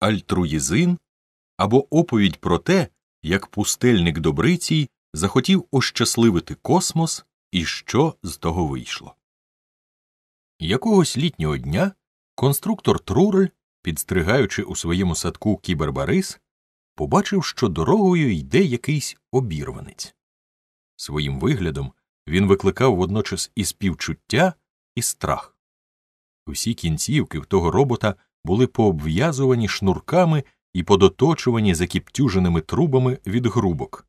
Альтруїзин або оповідь про те, як пустельник Добрицій захотів ощасливити космос і що з того вийшло. Якогось літнього дня конструктор Трурель, підстригаючи у своєму садку кібербарис, побачив, що дорогою йде якийсь обірванець. Своїм виглядом він викликав водночас і співчуття, і страх. Усі кінцівки в того робота були пообв'язувані шнурками і подоточувані закіптюженими трубами від грубок,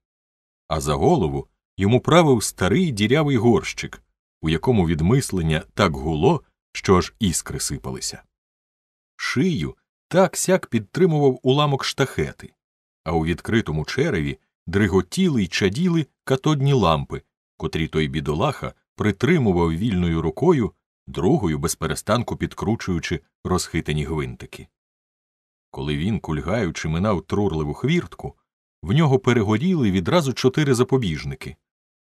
а за голову йому правив старий дірявий горщик, у якому відмислення так гуло, що аж іскри сипалися. Шию так сяк підтримував уламок штахети, а у відкритому череві дриготіли й чаділи катодні лампи, котрі той бідолаха притримував вільною рукою другою безперестанку підкручуючи розхитані гвинтики. Коли він, кульгаючи, минав трурливу хвіртку, в нього перегоріли відразу чотири запобіжники,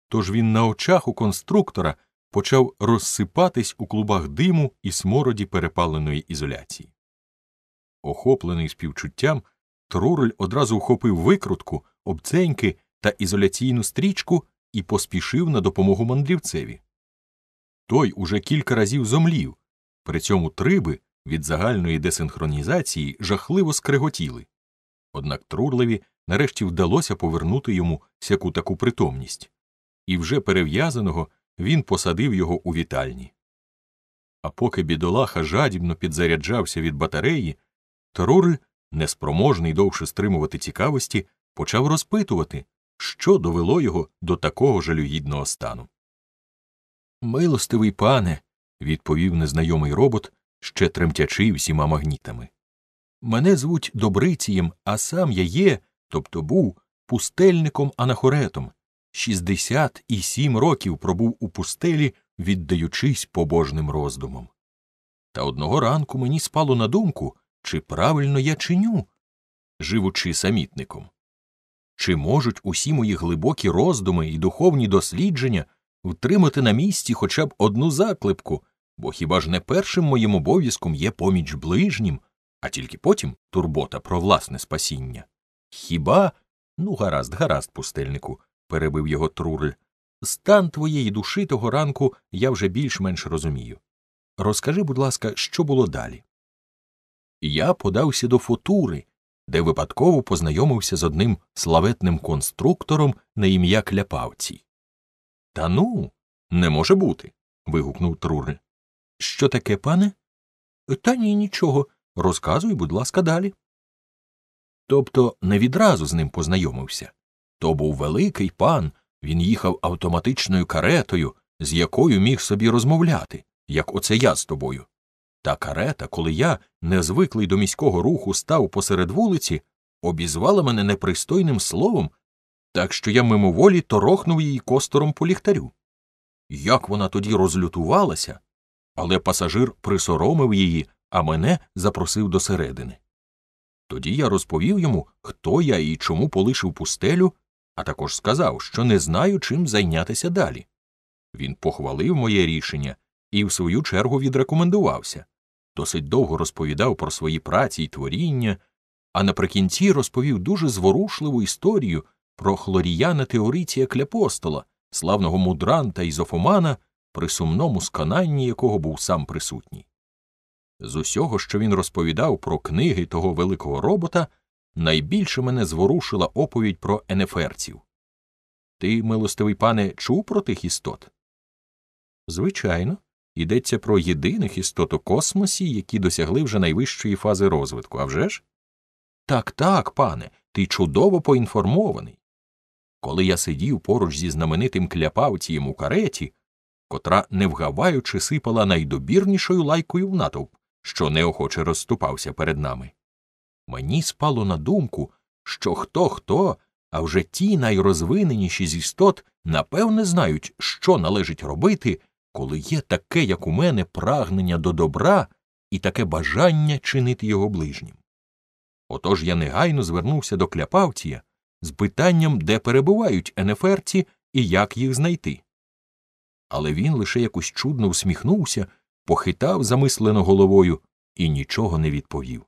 тож він на очах у конструктора почав розсипатись у клубах диму і смороді перепаленої ізоляції. Охоплений співчуттям, трурель одразу вхопив викрутку, обценьки та ізоляційну стрічку і поспішив на допомогу мандрівцеві той уже кілька разів зомлів, при цьому триби від загальної десинхронізації жахливо скриготіли. Однак Трурливі нарешті вдалося повернути йому всяку таку притомність, і вже перев'язаного він посадив його у вітальні. А поки бідолаха жадібно підзаряджався від батареї, Трурль, неспроможний довше стримувати цікавості, почав розпитувати, що довело його до такого жалюгідного стану. Милостивий пане, відповів незнайомий робот, ще тремтячи всіма магнітами. Мене звуть Добрицієм, а сам я є, тобто був, пустельником анахоретом. шістдесят і сім років пробув у пустелі, віддаючись побожним роздумам. Та одного ранку мені спало на думку, чи правильно я чиню, живучи самітником. Чи можуть усі мої глибокі роздуми і духовні дослідження утримати на місці хоча б одну заклепку, бо хіба ж не першим моїм обов'язком є поміч ближнім, а тільки потім турбота про власне спасіння. Хіба, ну, гаразд, гаразд, пустельнику, перебив його трурель, стан твоєї душі того ранку я вже більш-менш розумію. Розкажи, будь ласка, що було далі? Я подався до футури, де випадково познайомився з одним славетним конструктором на ім'я Кляпавці. Та ну, не може бути. вигукнув Трури. Що таке, пане? Та ні, нічого. Розказуй, будь ласка, далі. Тобто не відразу з ним познайомився. То був великий пан, він їхав автоматичною каретою, з якою міг собі розмовляти, як оце я з тобою. Та карета, коли я, незвиклий до міського руху, став посеред вулиці, обізвала мене непристойним словом так що я мимоволі торохнув її костором по ліхтарю. Як вона тоді розлютувалася, але пасажир присоромив її, а мене запросив до середини. Тоді я розповів йому, хто я і чому полишив пустелю, а також сказав, що не знаю, чим зайнятися далі. Він похвалив моє рішення і, в свою чергу, відрекомендувався досить довго розповідав про свої праці і творіння, а наприкінці розповів дуже зворушливу історію про хлоріяна теоріція Кляпостола, славного мудранта ізофомана, при сумному скананні якого був сам присутній. З усього, що він розповідав про книги того великого робота, найбільше мене зворушила оповідь про енеферців. Ти, милостивий пане, чув про тих істот? Звичайно, йдеться про єдиних істот у космосі, які досягли вже найвищої фази розвитку, а вже ж? Так, так, пане, ти чудово поінформований. Коли я сидів поруч зі знаменитим кляпавцієм у кареті, котра, невгаваючи, сипала найдобірнішою лайкою в натовп, що неохоче розступався перед нами. Мені спало на думку, що хто хто, а вже ті найрозвиненіші з істот напевне знають, що належить робити, коли є таке, як у мене, прагнення до добра і таке бажання чинити його ближнім. Отож я негайно звернувся до кляпавція з питанням, де перебувають енеферці і як їх знайти. Але він лише якось чудно усміхнувся, похитав замислено головою і нічого не відповів.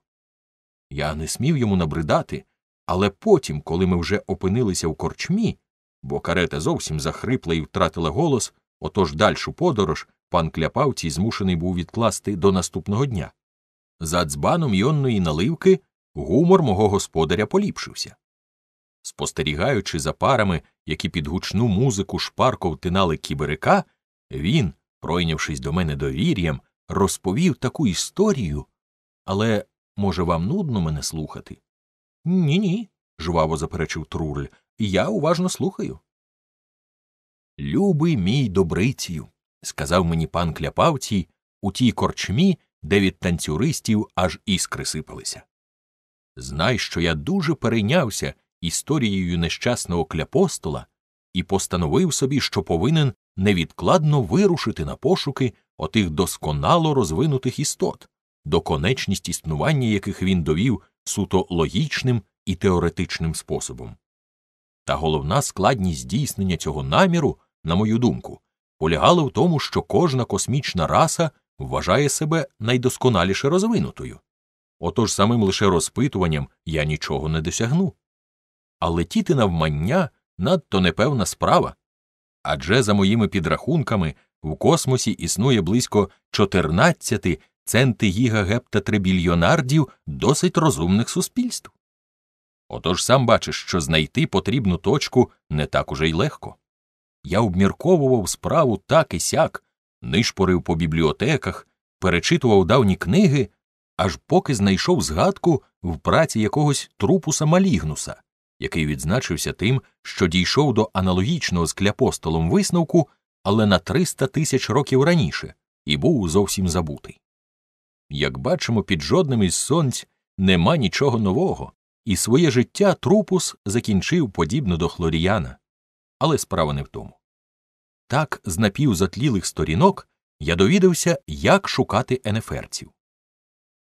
Я не смів йому набридати, але потім, коли ми вже опинилися в корчмі, бо карета зовсім захрипла і втратила голос, отож дальшу подорож пан кляпавці змушений був відкласти до наступного дня. За дзбаном йонної наливки гумор мого господаря поліпшився. Спостерігаючи за парами, які під гучну музику шпарко втинали кіберика, він, пройнявшись до мене довір'ям, розповів таку історію. Але, може, вам нудно мене слухати? Ні, ні, жваво заперечив Труль, я уважно слухаю. Любий мій добрицію, сказав мені пан кляпавцій у тій корчмі, де від танцюристів аж іскри сипалися. Знай, що я дуже перейнявся історією нещасного кляпостола і постановив собі, що повинен невідкладно вирушити на пошуки отих досконало розвинутих істот, доконечність існування яких він довів суто логічним і теоретичним способом. Та головна складність здійснення цього наміру, на мою думку, полягала в тому, що кожна космічна раса вважає себе найдосконаліше розвинутою. Отож самим лише розпитуванням я нічого не досягну а летіти навмання надто непевна справа. Адже за моїми підрахунками в космосі існує близько 14 центигігагептатрибільйонардів досить розумних суспільств. Отож сам бачиш, що знайти потрібну точку не так уже й легко. Я обмірковував справу так і сяк, нишпорив по бібліотеках, перечитував давні книги, аж поки знайшов згадку в праці якогось трупуса Малігнуса, який відзначився тим, що дійшов до аналогічного з кляпостолом висновку, але на 300 тисяч років раніше і був зовсім забутий. Як бачимо, під жодним із сонць нема нічого нового, і своє життя трупус закінчив подібно до хлоріяна, але справа не в тому. Так, з напівзатлілих сторінок я довідався, як шукати енеферців.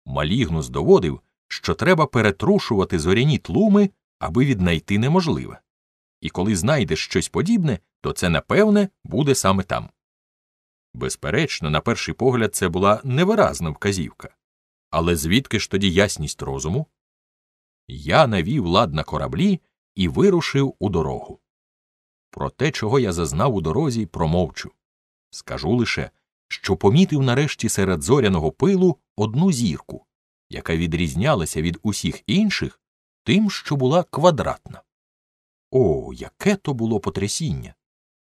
Малігнус доводив, що треба перетрушувати зоряні тлуми аби віднайти неможливе. І коли знайдеш щось подібне, то це, напевне, буде саме там. Безперечно, на перший погляд, це була невиразна вказівка. Але звідки ж тоді ясність розуму? Я навів лад на кораблі і вирушив у дорогу. Про те, чого я зазнав у дорозі, промовчу. Скажу лише, що помітив нарешті серед зоряного пилу одну зірку, яка відрізнялася від усіх інших тим, що була квадратна. О, яке то було потрясіння!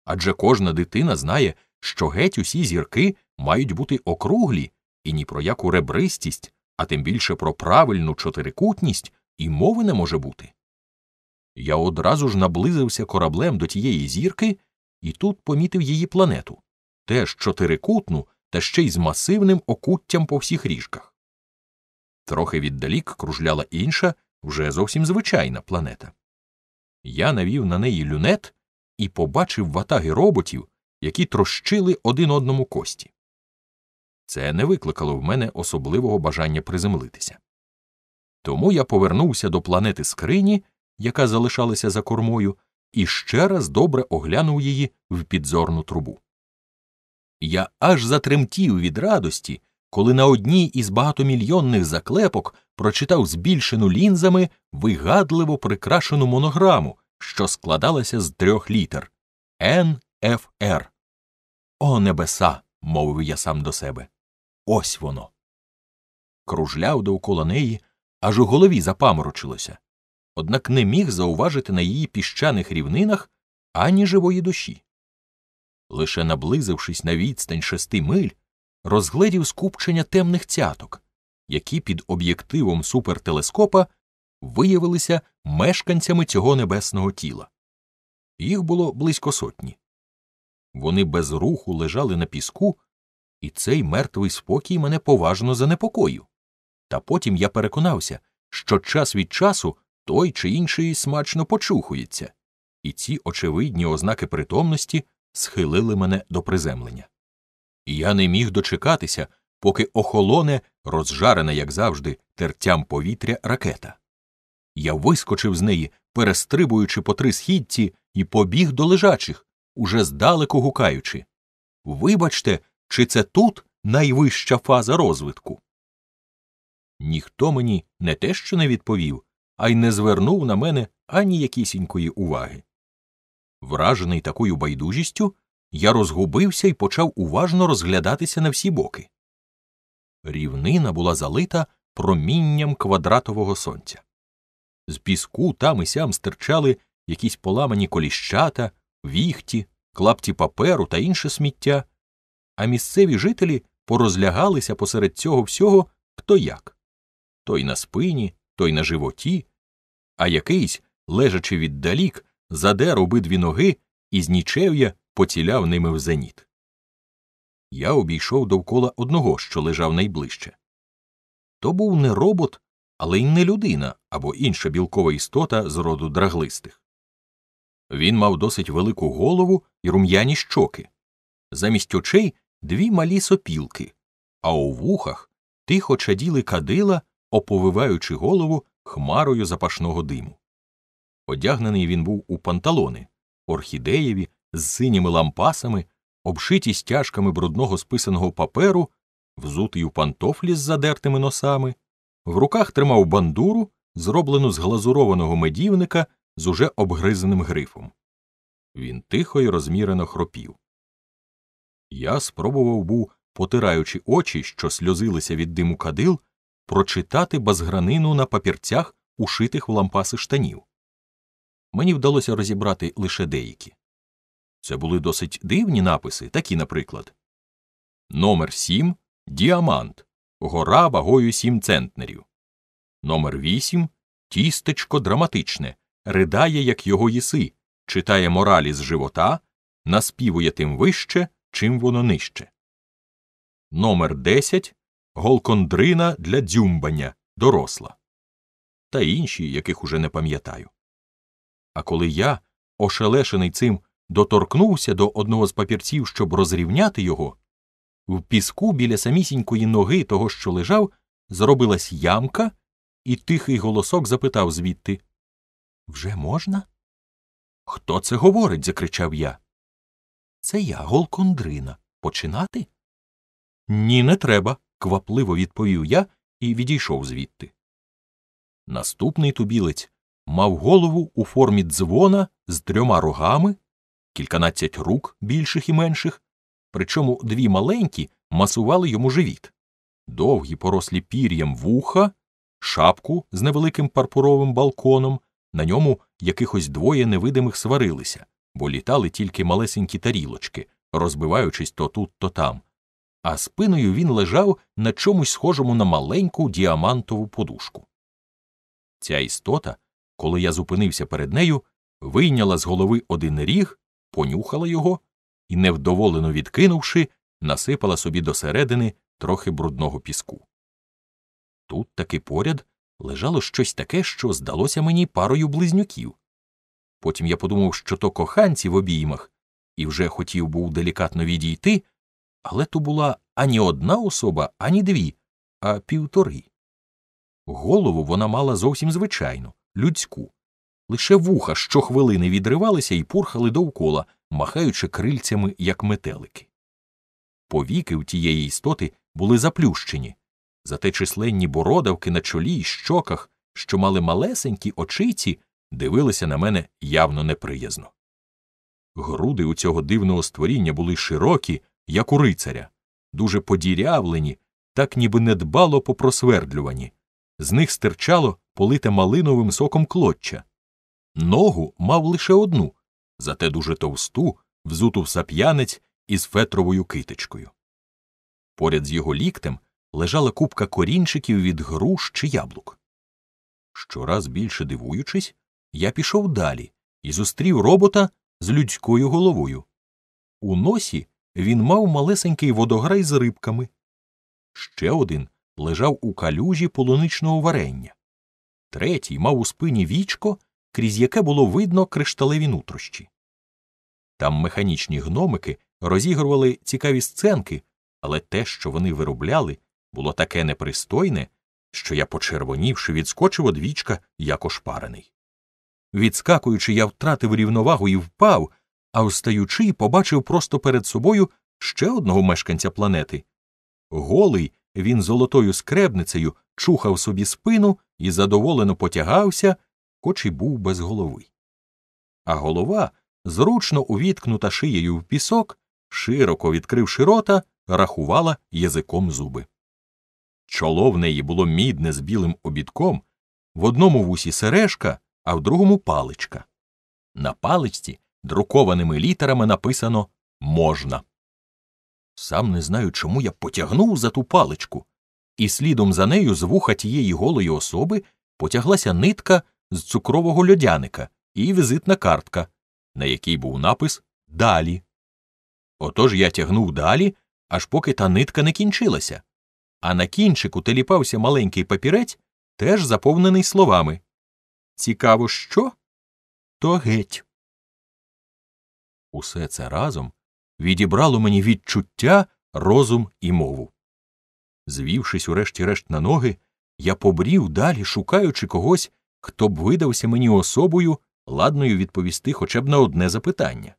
Адже кожна дитина знає, що геть усі зірки мають бути округлі і ні про яку ребристість, а тим більше про правильну чотирикутність і мови не може бути. Я одразу ж наблизився кораблем до тієї зірки і тут помітив її планету теж чотирикутну та ще й з масивним окуттям по всіх ріжках. Трохи віддалік кружляла інша, вже зовсім звичайна планета. Я навів на неї люнет і побачив ватаги роботів, які трощили один одному кості. Це не викликало в мене особливого бажання приземлитися. Тому я повернувся до планети скрині, яка залишалася за кормою, і ще раз добре оглянув її в підзорну трубу. Я аж затремтів від радості, коли на одній із багатомільйонних заклепок прочитав збільшену лінзами вигадливо прикрашену монограму, що складалася з трьох літер НФР. О небеса! мовив я сам до себе. Ось воно. Кружляв довкола неї, аж у голові запаморочилося, однак не міг зауважити на її піщаних рівнинах ані живої душі. Лише наблизившись на відстань шести миль, розгледів скупчення темних цяток, які під об'єктивом супертелескопа виявилися мешканцями цього небесного тіла. Їх було близько сотні. Вони без руху лежали на піску, і цей мертвий спокій мене поважно занепокоїв. Та потім я переконався, що час від часу той чи інший смачно почухується, і ці очевидні ознаки притомності схилили мене до приземлення і я не міг дочекатися, поки охолоне, розжарена, як завжди, тертям повітря ракета. Я вискочив з неї, перестрибуючи по три східці, і побіг до лежачих, уже здалеку гукаючи. Вибачте, чи це тут найвища фаза розвитку? Ніхто мені не те що не відповів, а й не звернув на мене ані якісінької уваги. Вражений такою байдужістю, я розгубився і почав уважно розглядатися на всі боки. Рівнина була залита промінням квадратового сонця. З піску там і сям стирчали якісь поламані коліщата, віхті, клапті паперу та інше сміття, а місцеві жителі порозлягалися посеред цього всього хто як той на спині, той на животі, а якийсь, лежачи віддалік, задер обидві ноги і знічев'я поціляв ними в зеніт. Я обійшов довкола одного, що лежав найближче. То був не робот, але й не людина або інша білкова істота з роду драглистих. Він мав досить велику голову і рум'яні щоки, замість очей дві малі сопілки, а у вухах тихо чаділи кадила, оповиваючи голову хмарою запашного диму. Одягнений він був у панталони, орхідеєві з синіми лампасами, обшиті стяжками брудного списаного паперу, взутий у пантофлі з задертими носами, в руках тримав бандуру, зроблену з глазурованого медівника з уже обгризаним грифом. Він тихо й розмірено хропів. Я спробував був, потираючи очі, що сльозилися від диму кадил, прочитати базгранину на папірцях, ушитих в лампаси штанів. Мені вдалося розібрати лише деякі. Це були досить дивні написи, такі, наприклад. Номер 7 Діамант. Гора вагою 7 центнерів. Номер 8 Тістечко драматичне. Ридає, як його їси, читає моралі з живота, наспівує тим вище, чим воно нижче. Номер 10 Голкондрина для дзюмбання. Доросла. Та інші, яких уже не пам'ятаю. А коли я, ошелешений цим доторкнувся до одного з папірців, щоб розрівняти його, в піску біля самісінької ноги того, що лежав, зробилась ямка, і тихий голосок запитав звідти Вже можна? Хто це говорить? закричав я. Це я, Голкондрина. Починати? Ні, не треба, квапливо відповів я і відійшов звідти. Наступний тубілець мав голову у формі дзвона з трьома рогами кільканадцять рук більших і менших, причому дві маленькі масували йому живіт, довгі порослі пір'ям вуха, шапку з невеликим парпуровим балконом, на ньому якихось двоє невидимих сварилися, бо літали тільки малесенькі тарілочки, розбиваючись то тут, то там, а спиною він лежав на чомусь схожому на маленьку діамантову подушку. Ця істота, коли я зупинився перед нею, вийняла з голови один ріг понюхала його і, невдоволено відкинувши, насипала собі досередини трохи брудного піску. Тут таки поряд лежало щось таке, що здалося мені парою близнюків. Потім я подумав, що то коханці в обіймах, і вже хотів був делікатно відійти, але то була ані одна особа, ані дві, а півтори. Голову вона мала зовсім звичайну, людську, Лише вуха щохвилини відривалися і пурхали довкола, махаючи крильцями, як метелики. Повіки у тієї істоти були заплющені, зате численні бородавки на чолі й щоках, що мали малесенькі очиці, дивилися на мене явно неприязно. Груди у цього дивного створіння були широкі, як у рицаря, дуже подірявлені, так ніби недбало попросвердлювані, з них стирчало полите малиновим соком клоччя. Ногу мав лише одну, зате дуже товсту, взуту в сап'янець із фетровою китичкою. Поряд з його ліктем лежала купка корінчиків від груш чи яблук. Щораз більше дивуючись, я пішов далі і зустрів робота з людською головою. У носі він мав малесенький водограй з рибками. Ще один лежав у калюжі полуничного варення, третій мав у спині вічко крізь яке було видно кришталеві нутрощі. Там механічні гномики розігрували цікаві сценки, але те, що вони виробляли, було таке непристойне, що я, почервонівши, відскочив одвічка як ошпарений. Відскакуючи, я втратив рівновагу і впав, а встаючи, побачив просто перед собою ще одного мешканця планети. Голий він золотою скребницею чухав собі спину і задоволено потягався, хоч і був без голови. А голова, зручно увіткнута шиєю в пісок, широко відкривши рота, рахувала язиком зуби. Чоло в неї було мідне з білим обідком, в одному вусі сережка, а в другому паличка. На паличці друкованими літерами написано можна. Сам не знаю, чому я потягнув за ту паличку, і слідом за нею з вуха тієї голої особи потяглася нитка з цукрового льодяника і візитна картка, на якій був напис Далі. Отож я тягнув далі, аж поки та нитка не кінчилася, а на кінчику теліпався маленький папірець, теж заповнений словами Цікаво, що? То геть. Усе це разом відібрало мені відчуття, розум і мову. Звівшись, урешті-решт на ноги, я побрів далі, шукаючи когось, хто б видався мені особою, ладною відповісти хоча б на одне запитання.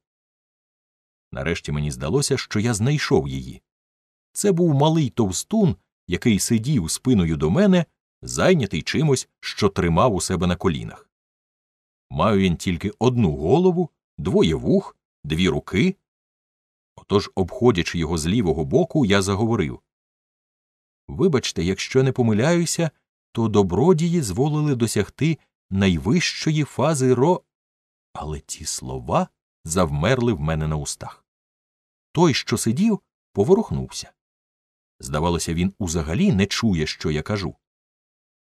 Нарешті мені здалося, що я знайшов її. Це був малий товстун, який сидів спиною до мене, зайнятий чимось, що тримав у себе на колінах. Маю він тільки одну голову, двоє вух, дві руки. Отож, обходячи його з лівого боку, я заговорив Вибачте, якщо не помиляюся, то добродії зволили досягти найвищої фази ро. Але ті слова завмерли в мене на устах. Той, що сидів, поворухнувся. Здавалося, він узагалі не чує, що я кажу.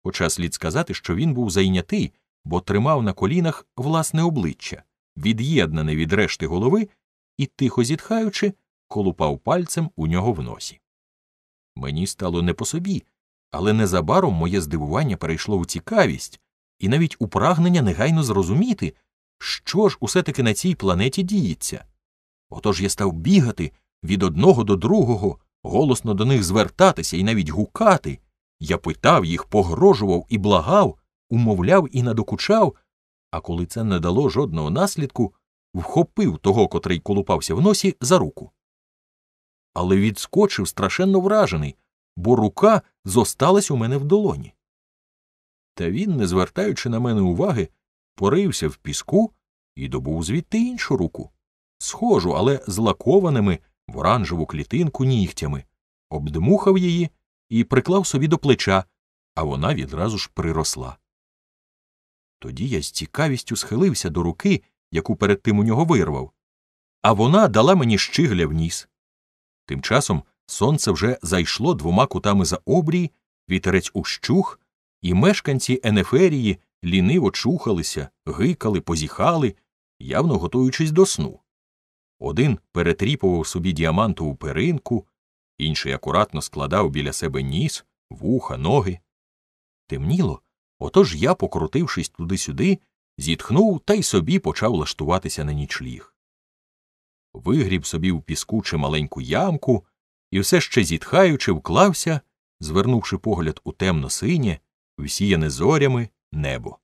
Хоча слід сказати, що він був зайнятий, бо тримав на колінах власне обличчя, від'єднане від решти голови, і, тихо зітхаючи, колупав пальцем у нього в носі. Мені стало не по собі але незабаром моє здивування перейшло у цікавість і навіть у прагнення негайно зрозуміти, що ж усе таки на цій планеті діється. Отож я став бігати від одного до другого, голосно до них звертатися і навіть гукати. Я питав їх, погрожував і благав, умовляв і надокучав, а коли це не дало жодного наслідку, вхопив того, котрий колупався в носі, за руку. Але відскочив страшенно вражений бо рука зосталась у мене в долоні. Та він, не звертаючи на мене уваги, порився в піску і добув звідти іншу руку, схожу, але з лакованими в оранжеву клітинку нігтями, обдмухав її і приклав собі до плеча, а вона відразу ж приросла. Тоді я з цікавістю схилився до руки, яку перед тим у нього вирвав, а вона дала мені щигля в ніс. Тим часом Сонце вже зайшло двома кутами за обрій, вітерець ущух, і мешканці Енеферії ліниво чухалися, гикали, позіхали, явно готуючись до сну. Один перетріпував собі діамантову перинку, інший акуратно складав біля себе ніс, вуха, ноги. Темніло, отож я, покрутившись туди-сюди, зітхнув та й собі почав лаштуватися на нічліг. Вигріб собі в піску чи маленьку ямку і все ще зітхаючи, вклався, звернувши погляд у темно синє, всіяне зорями небо.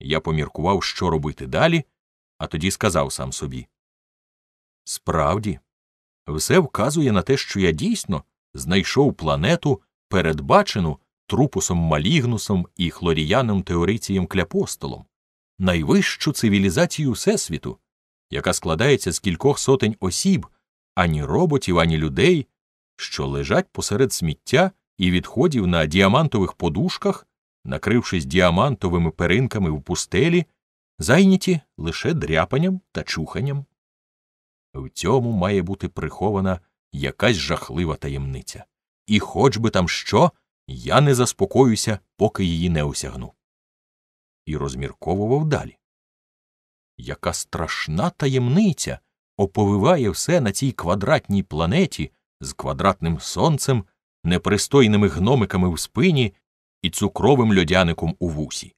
Я поміркував, що робити далі, а тоді сказав сам собі Справді, все вказує на те, що я дійсно знайшов планету, передбачену трупусом Малігнусом і хлоріяном Теорицієм Кляпостолом, найвищу цивілізацію Всесвіту, яка складається з кількох сотень осіб ані роботів, ані людей, що лежать посеред сміття і відходів на діамантових подушках, накрившись діамантовими перинками в пустелі, зайняті лише дряпанням та чуханням. В цьому має бути прихована якась жахлива таємниця, і, хоч би там що, я не заспокоюся, поки її не осягну. І розмірковував далі. Яка страшна таємниця! оповиває все на цій квадратній планеті з квадратним сонцем, непристойними гномиками в спині і цукровим льодяником у вусі.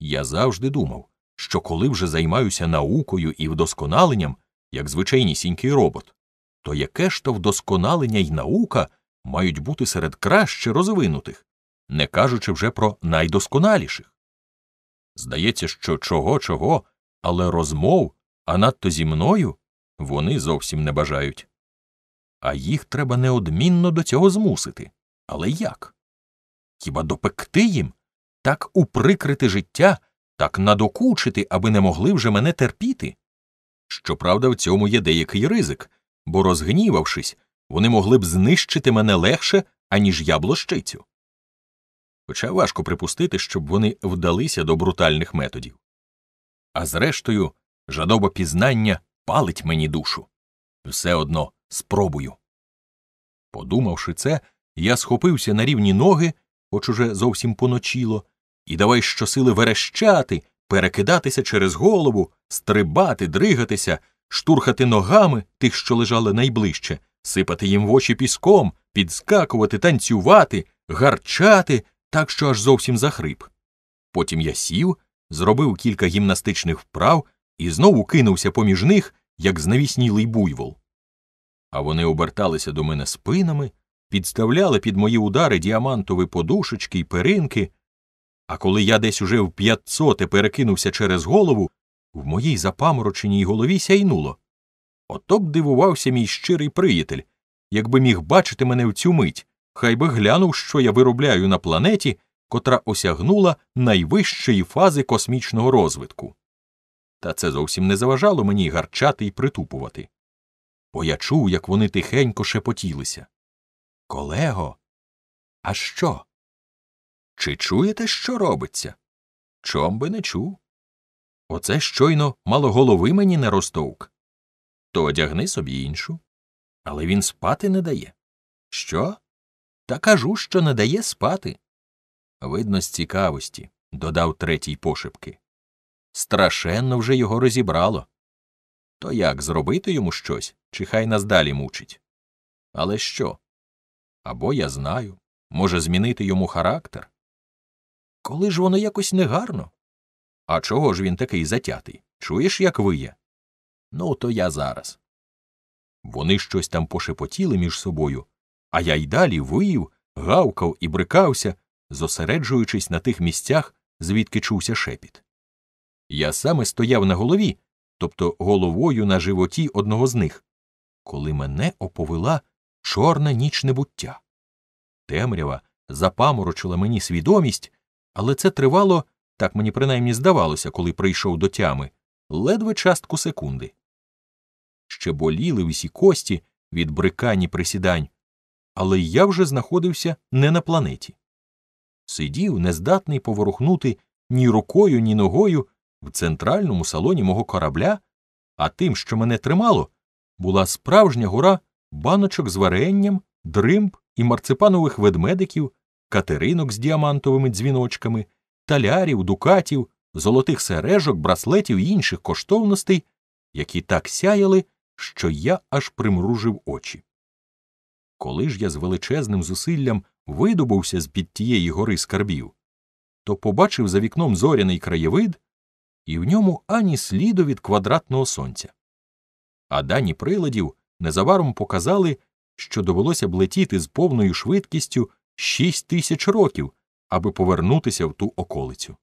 Я завжди думав, що коли вже займаюся наукою і вдосконаленням, як звичайнісінький робот, то яке ж то вдосконалення й наука мають бути серед краще розвинутих, не кажучи вже про найдосконаліших. Здається, що чого чого, але розмов, а надто зі мною вони зовсім не бажають. А їх треба неодмінно до цього змусити. Але як? Хіба допекти їм, так уприкрити життя, так надокучити, аби не могли вже мене терпіти? Щоправда, в цьому є деякий ризик, бо, розгнівавшись, вони могли б знищити мене легше, аніж я блощицю. Хоча важко припустити, щоб вони вдалися до брутальних методів. А зрештою, жадоба пізнання палить мені душу. Все одно спробую. Подумавши це, я схопився на рівні ноги, хоч уже зовсім поночило, і давай щосили верещати, перекидатися через голову, стрибати, дригатися, штурхати ногами тих, що лежали найближче, сипати їм в очі піском, підскакувати, танцювати, гарчати, так що аж зовсім захрип. Потім я сів, зробив кілька гімнастичних вправ і знову кинувся поміж них, як знавіснілий буйвол. А вони оберталися до мене спинами, підставляли під мої удари діамантові подушечки й перинки, а коли я десь уже в п'ятсоте перекинувся через голову, в моїй запамороченій голові сяйнуло. Ото б дивувався мій щирий приятель, якби міг бачити мене в цю мить, хай би глянув, що я виробляю на планеті, котра осягнула найвищої фази космічного розвитку. Та це зовсім не заважало мені гарчати і притупувати. Бо я чув, як вони тихенько шепотілися. Колего, а що? Чи чуєте, що робиться? Чом би не чув? Оце щойно мало голови мені не ростовк. То одягни собі іншу. Але він спати не дає. Що? Та кажу, що не дає спати. Видно, з цікавості, додав третій пошепки страшенно вже його розібрало. То як зробити йому щось, чи хай нас далі мучить? Але що? Або я знаю, може змінити йому характер? Коли ж воно якось негарно? А чого ж він такий затятий? Чуєш, як виє? Ну, то я зараз. Вони щось там пошепотіли між собою, а я й далі виїв, гавкав і брикався, зосереджуючись на тих місцях, звідки чувся шепіт. Я саме стояв на голові, тобто головою на животі одного з них, коли мене оповела чорна ніч небуття. Темрява запаморочила мені свідомість, але це тривало, так мені принаймні здавалося, коли прийшов до тями, ледве частку секунди. Ще боліли всі кості від брикані присідань, але я вже знаходився не на планеті. Сидів, нездатний поворухнути ні рукою, ні ногою в центральному салоні мого корабля, а тим, що мене тримало, була справжня гора баночок з варенням, дримб і марципанових ведмедиків, катеринок з діамантовими дзвіночками, талярів, дукатів, золотих сережок, браслетів і інших коштовностей, які так сяяли, що я аж примружив очі. Коли ж я з величезним зусиллям видобувся з під тієї гори скарбів, то побачив за вікном зоряний краєвид, і в ньому ані сліду від квадратного сонця. А дані приладів незабаром показали, що довелося б летіти з повною швидкістю 6 тисяч років, аби повернутися в ту околицю.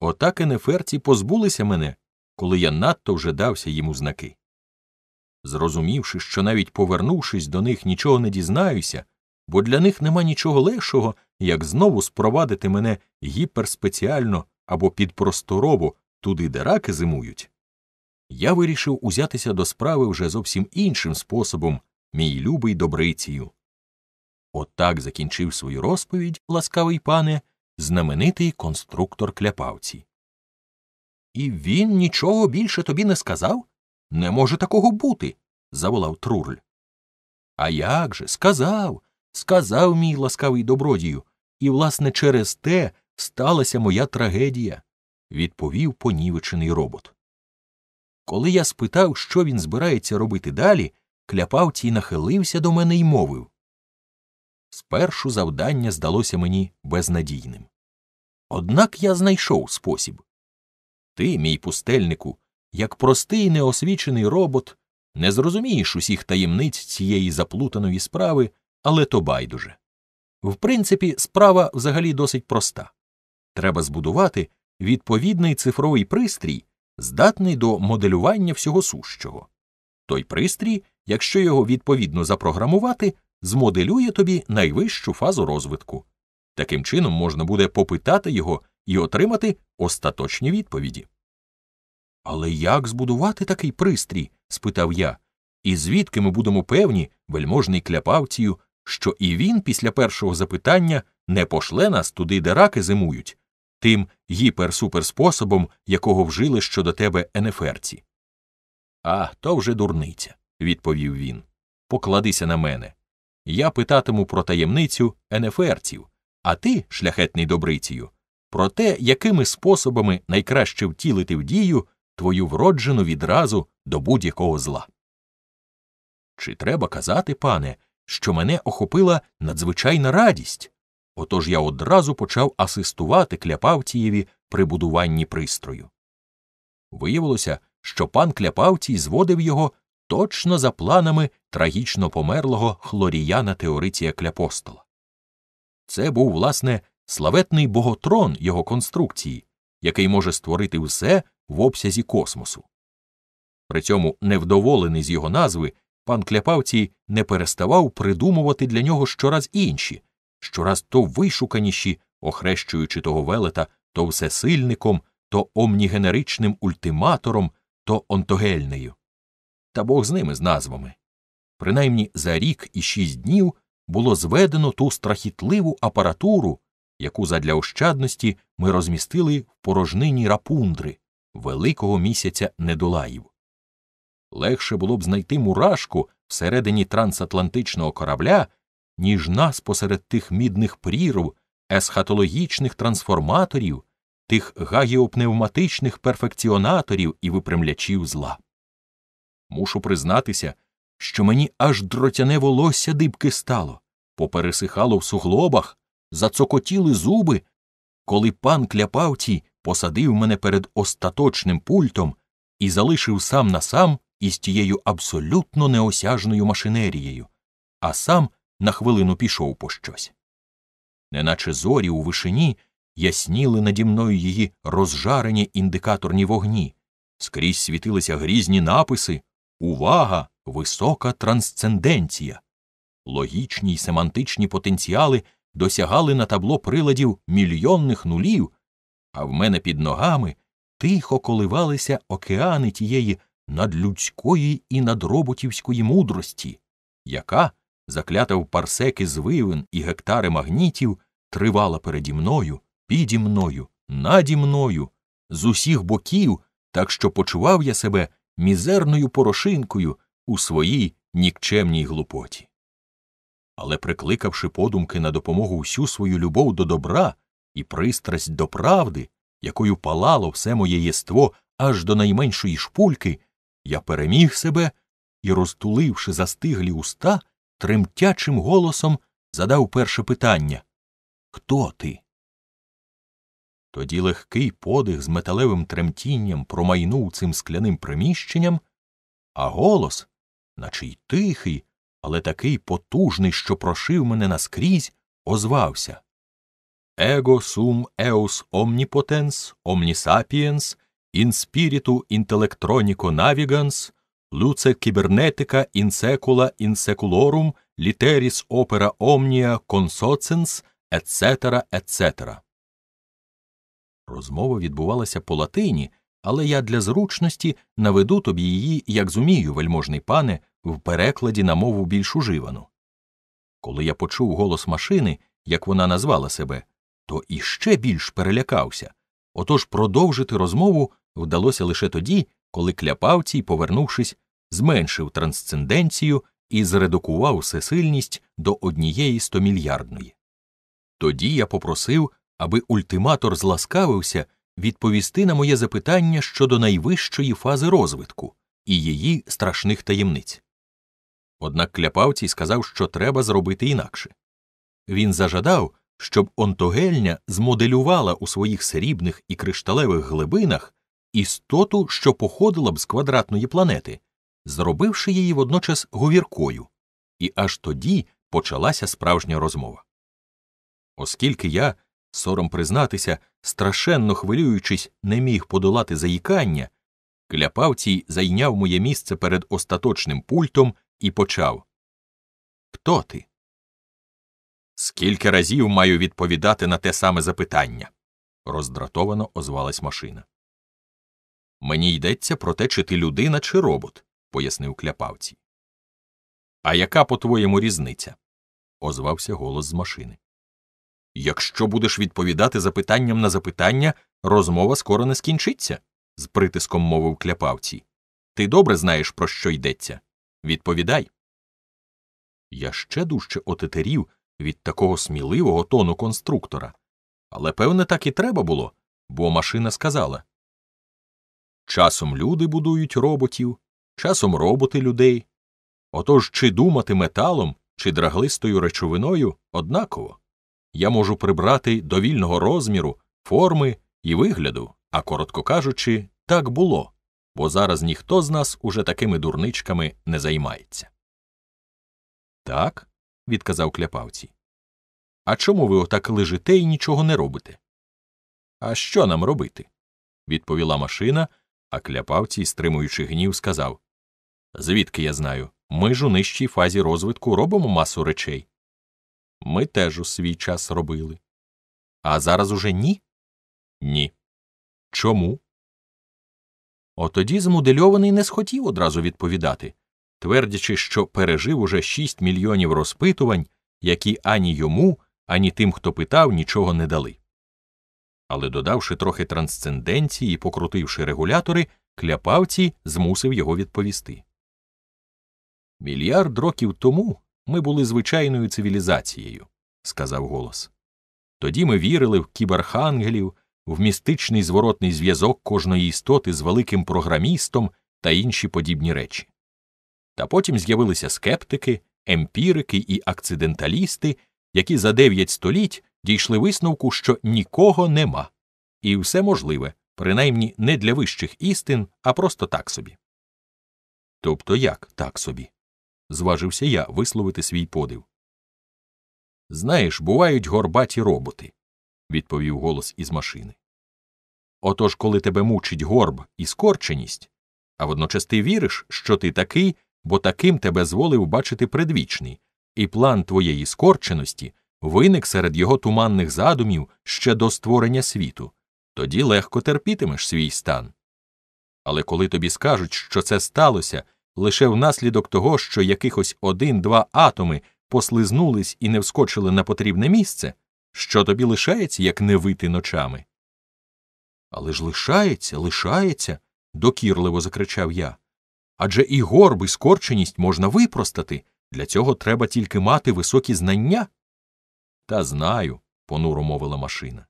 Отак і неферці позбулися мене, коли я надто вже дався їм у знаки. Зрозумівши, що навіть повернувшись до них, нічого не дізнаюся, бо для них нема нічого легшого, як знову спровадити мене гіперспеціально або під просторову, туди, де раки зимують, я вирішив узятися до справи вже зовсім іншим способом, мій любий добрицію. Отак От закінчив свою розповідь, ласкавий пане, знаменитий конструктор кляпавці. І він нічого більше тобі не сказав? Не може такого бути. заволав Трурль. А як же? Сказав. Сказав мій ласкавий добродію, і, власне, через те сталася моя трагедія, відповів понівечений робот. Коли я спитав, що він збирається робити далі, кляпавці нахилився до мене і мовив. Спершу завдання здалося мені безнадійним. Однак я знайшов спосіб ти, мій пустельнику, як простий неосвічений робот, не зрозумієш усіх таємниць цієї заплутаної справи, але то байдуже. В принципі, справа взагалі досить проста. Треба збудувати відповідний цифровий пристрій, здатний до моделювання всього сущого. Той пристрій, якщо його відповідно запрограмувати, змоделює тобі найвищу фазу розвитку. Таким чином можна буде попитати його і отримати остаточні відповіді. Але як збудувати такий пристрій? спитав я, і звідки ми будемо певні, вельможний кляпавцію, що і він після першого запитання не пошле нас туди, де раки зимують, тим гіпер якого вжили щодо тебе Енеферці. А то вже дурниця, відповів він. Покладися на мене. Я питатиму про таємницю Енеферців, а ти, шляхетний добрицію, про те, якими способами найкраще втілити в дію твою вроджену відразу до будь-якого зла. Чи треба казати, пане, що мене охопила надзвичайна радість? Отож я одразу почав асистувати кляпавтієві при будуванні пристрою. Виявилося, що пан кляпавтій зводив його точно за планами трагічно померлого хлоріяна Теориція Кляпостола. Це був, власне, славетний боготрон його конструкції, який може створити все в обсязі космосу. При цьому невдоволений з його назви пан кляпавтій не переставав придумувати для нього щораз інші щораз то вишуканіші, охрещуючи того велета, то всесильником, то омнігенеричним ультиматором, то онтогельнею. Та Бог з ними з назвами. Принаймні за рік і шість днів було зведено ту страхітливу апаратуру, яку задля ощадності ми розмістили в порожнині рапундри великого місяця недолаїв. Легше було б знайти мурашку всередині трансатлантичного корабля, ніж нас посеред тих мідних прірв, есхатологічних трансформаторів, тих гагіопневматичних перфекціонаторів і випрямлячів зла. Мушу признатися, що мені аж дротяне волосся дибки стало, попересихало в суглобах, зацокотіли зуби, коли пан кляпавтій посадив мене перед остаточним пультом і залишив сам на сам із тією абсолютно неосяжною машинерією, а сам на хвилину пішов по щось. Неначе зорі у вишині ясніли наді мною її розжарені індикаторні вогні, скрізь світилися грізні написи Увага! Висока трансценденція. Логічні й семантичні потенціали досягали на табло приладів мільйонних нулів, а в мене під ногами тихо коливалися океани тієї надлюдської і надроботівської мудрості, яка, заклята в парсеки звивин і гектари магнітів тривала переді мною, піді мною, наді мною, з усіх боків, так що почував я себе мізерною порошинкою у своїй нікчемній глупоті. Але, прикликавши подумки на допомогу всю свою любов до добра і пристрасть до правди, якою палало все моє єство аж до найменшої шпульки, я переміг себе і, розтуливши застиглі уста, тремтячим голосом задав перше питання Хто ти? Тоді легкий подих з металевим тремтінням промайнув цим скляним приміщенням, а голос, наче й тихий, але такий потужний, що прошив мене наскрізь, озвався Его сум еус омніпотенс, омнісапіенс, інспіріту інтелектроніко навіганс, Luce Cybernetica Insecula Inseculorum Literis Opera Omnia Consocens, etc., etc. Розмова відбувалася по латині, але я для зручності наведу тобі її, як зумію, вельможний пане, в перекладі на мову більш уживану. Коли я почув голос машини, як вона назвала себе, то іще більш перелякався. Отож продовжити розмову вдалося лише тоді, коли кляпавцій, повернувшись, зменшив трансценденцію і зредукував всесильність до однієї стомільярдної. Тоді я попросив, аби ультиматор зласкавився відповісти на моє запитання щодо найвищої фази розвитку і її страшних таємниць. Однак кляпавці сказав, що треба зробити інакше. Він зажадав, щоб онтогельня змоделювала у своїх срібних і кришталевих глибинах істоту, що походила б з квадратної планети, зробивши її водночас говіркою, і аж тоді почалася справжня розмова. Оскільки я, сором признатися, страшенно хвилюючись, не міг подолати заїкання, кляпавцій зайняв моє місце перед остаточним пультом і почав Хто ти? Скільки разів маю відповідати на те саме запитання? роздратовано озвалась машина. Мені йдеться про те, чи ти людина, чи робот пояснив кляпавці. А яка, по твоєму, різниця? озвався голос з машини. Якщо будеш відповідати запитанням на запитання, розмова скоро не скінчиться, з притиском мовив кляпавці. Ти добре знаєш, про що йдеться. Відповідай. Я ще дужче отетерів від такого сміливого тону конструктора. Але, певне, так і треба було, бо машина сказала Часом люди будують роботів, часом роботи людей. Отож, чи думати металом, чи драглистою речовиною однаково я можу прибрати до вільного розміру, форми і вигляду, а коротко кажучи, так було, бо зараз ніхто з нас уже такими дурничками не займається. Так, відказав кляпавці. А чому ви отак лежите і нічого не робите? А що нам робити? відповіла машина, а кляпавці, стримуючи гнів, сказав Звідки я знаю? Ми ж у нижчій фазі розвитку робимо масу речей. Ми теж у свій час робили. А зараз уже ні? Ні. Чому? Отоді змудельований не схотів одразу відповідати, твердячи, що пережив уже шість мільйонів розпитувань, які ані йому, ані тим, хто питав, нічого не дали. Але, додавши трохи трансценденції і покрутивши регулятори, кляпавці змусив його відповісти. Мільярд років тому ми були звичайною цивілізацією, сказав голос. Тоді ми вірили в кіберхангелів, в містичний зворотний зв'язок кожної істоти з великим програмістом та інші подібні речі. Та потім з'явилися скептики, емпірики і акциденталісти, які за дев'ять століть дійшли висновку, що нікого нема, і все можливе, принаймні не для вищих істин, а просто так собі. Тобто як так собі? зважився я висловити свій подив. Знаєш, бувають горбаті роботи, відповів голос із машини. Отож, коли тебе мучить горб і скорченість, а водночас ти віриш, що ти такий, бо таким тебе зволив бачити предвічний, і план твоєї скорченості виник серед його туманних задумів ще до створення світу, тоді легко терпітимеш свій стан. Але коли тобі скажуть, що це сталося лише внаслідок того, що якихось один-два атоми послизнулись і не вскочили на потрібне місце, що тобі лишається, як не вити ночами. Але ж лишається, лишається. докірливо закричав я. Адже і горб, і скорченість можна випростати. Для цього треба тільки мати високі знання. Та знаю, понуро мовила машина.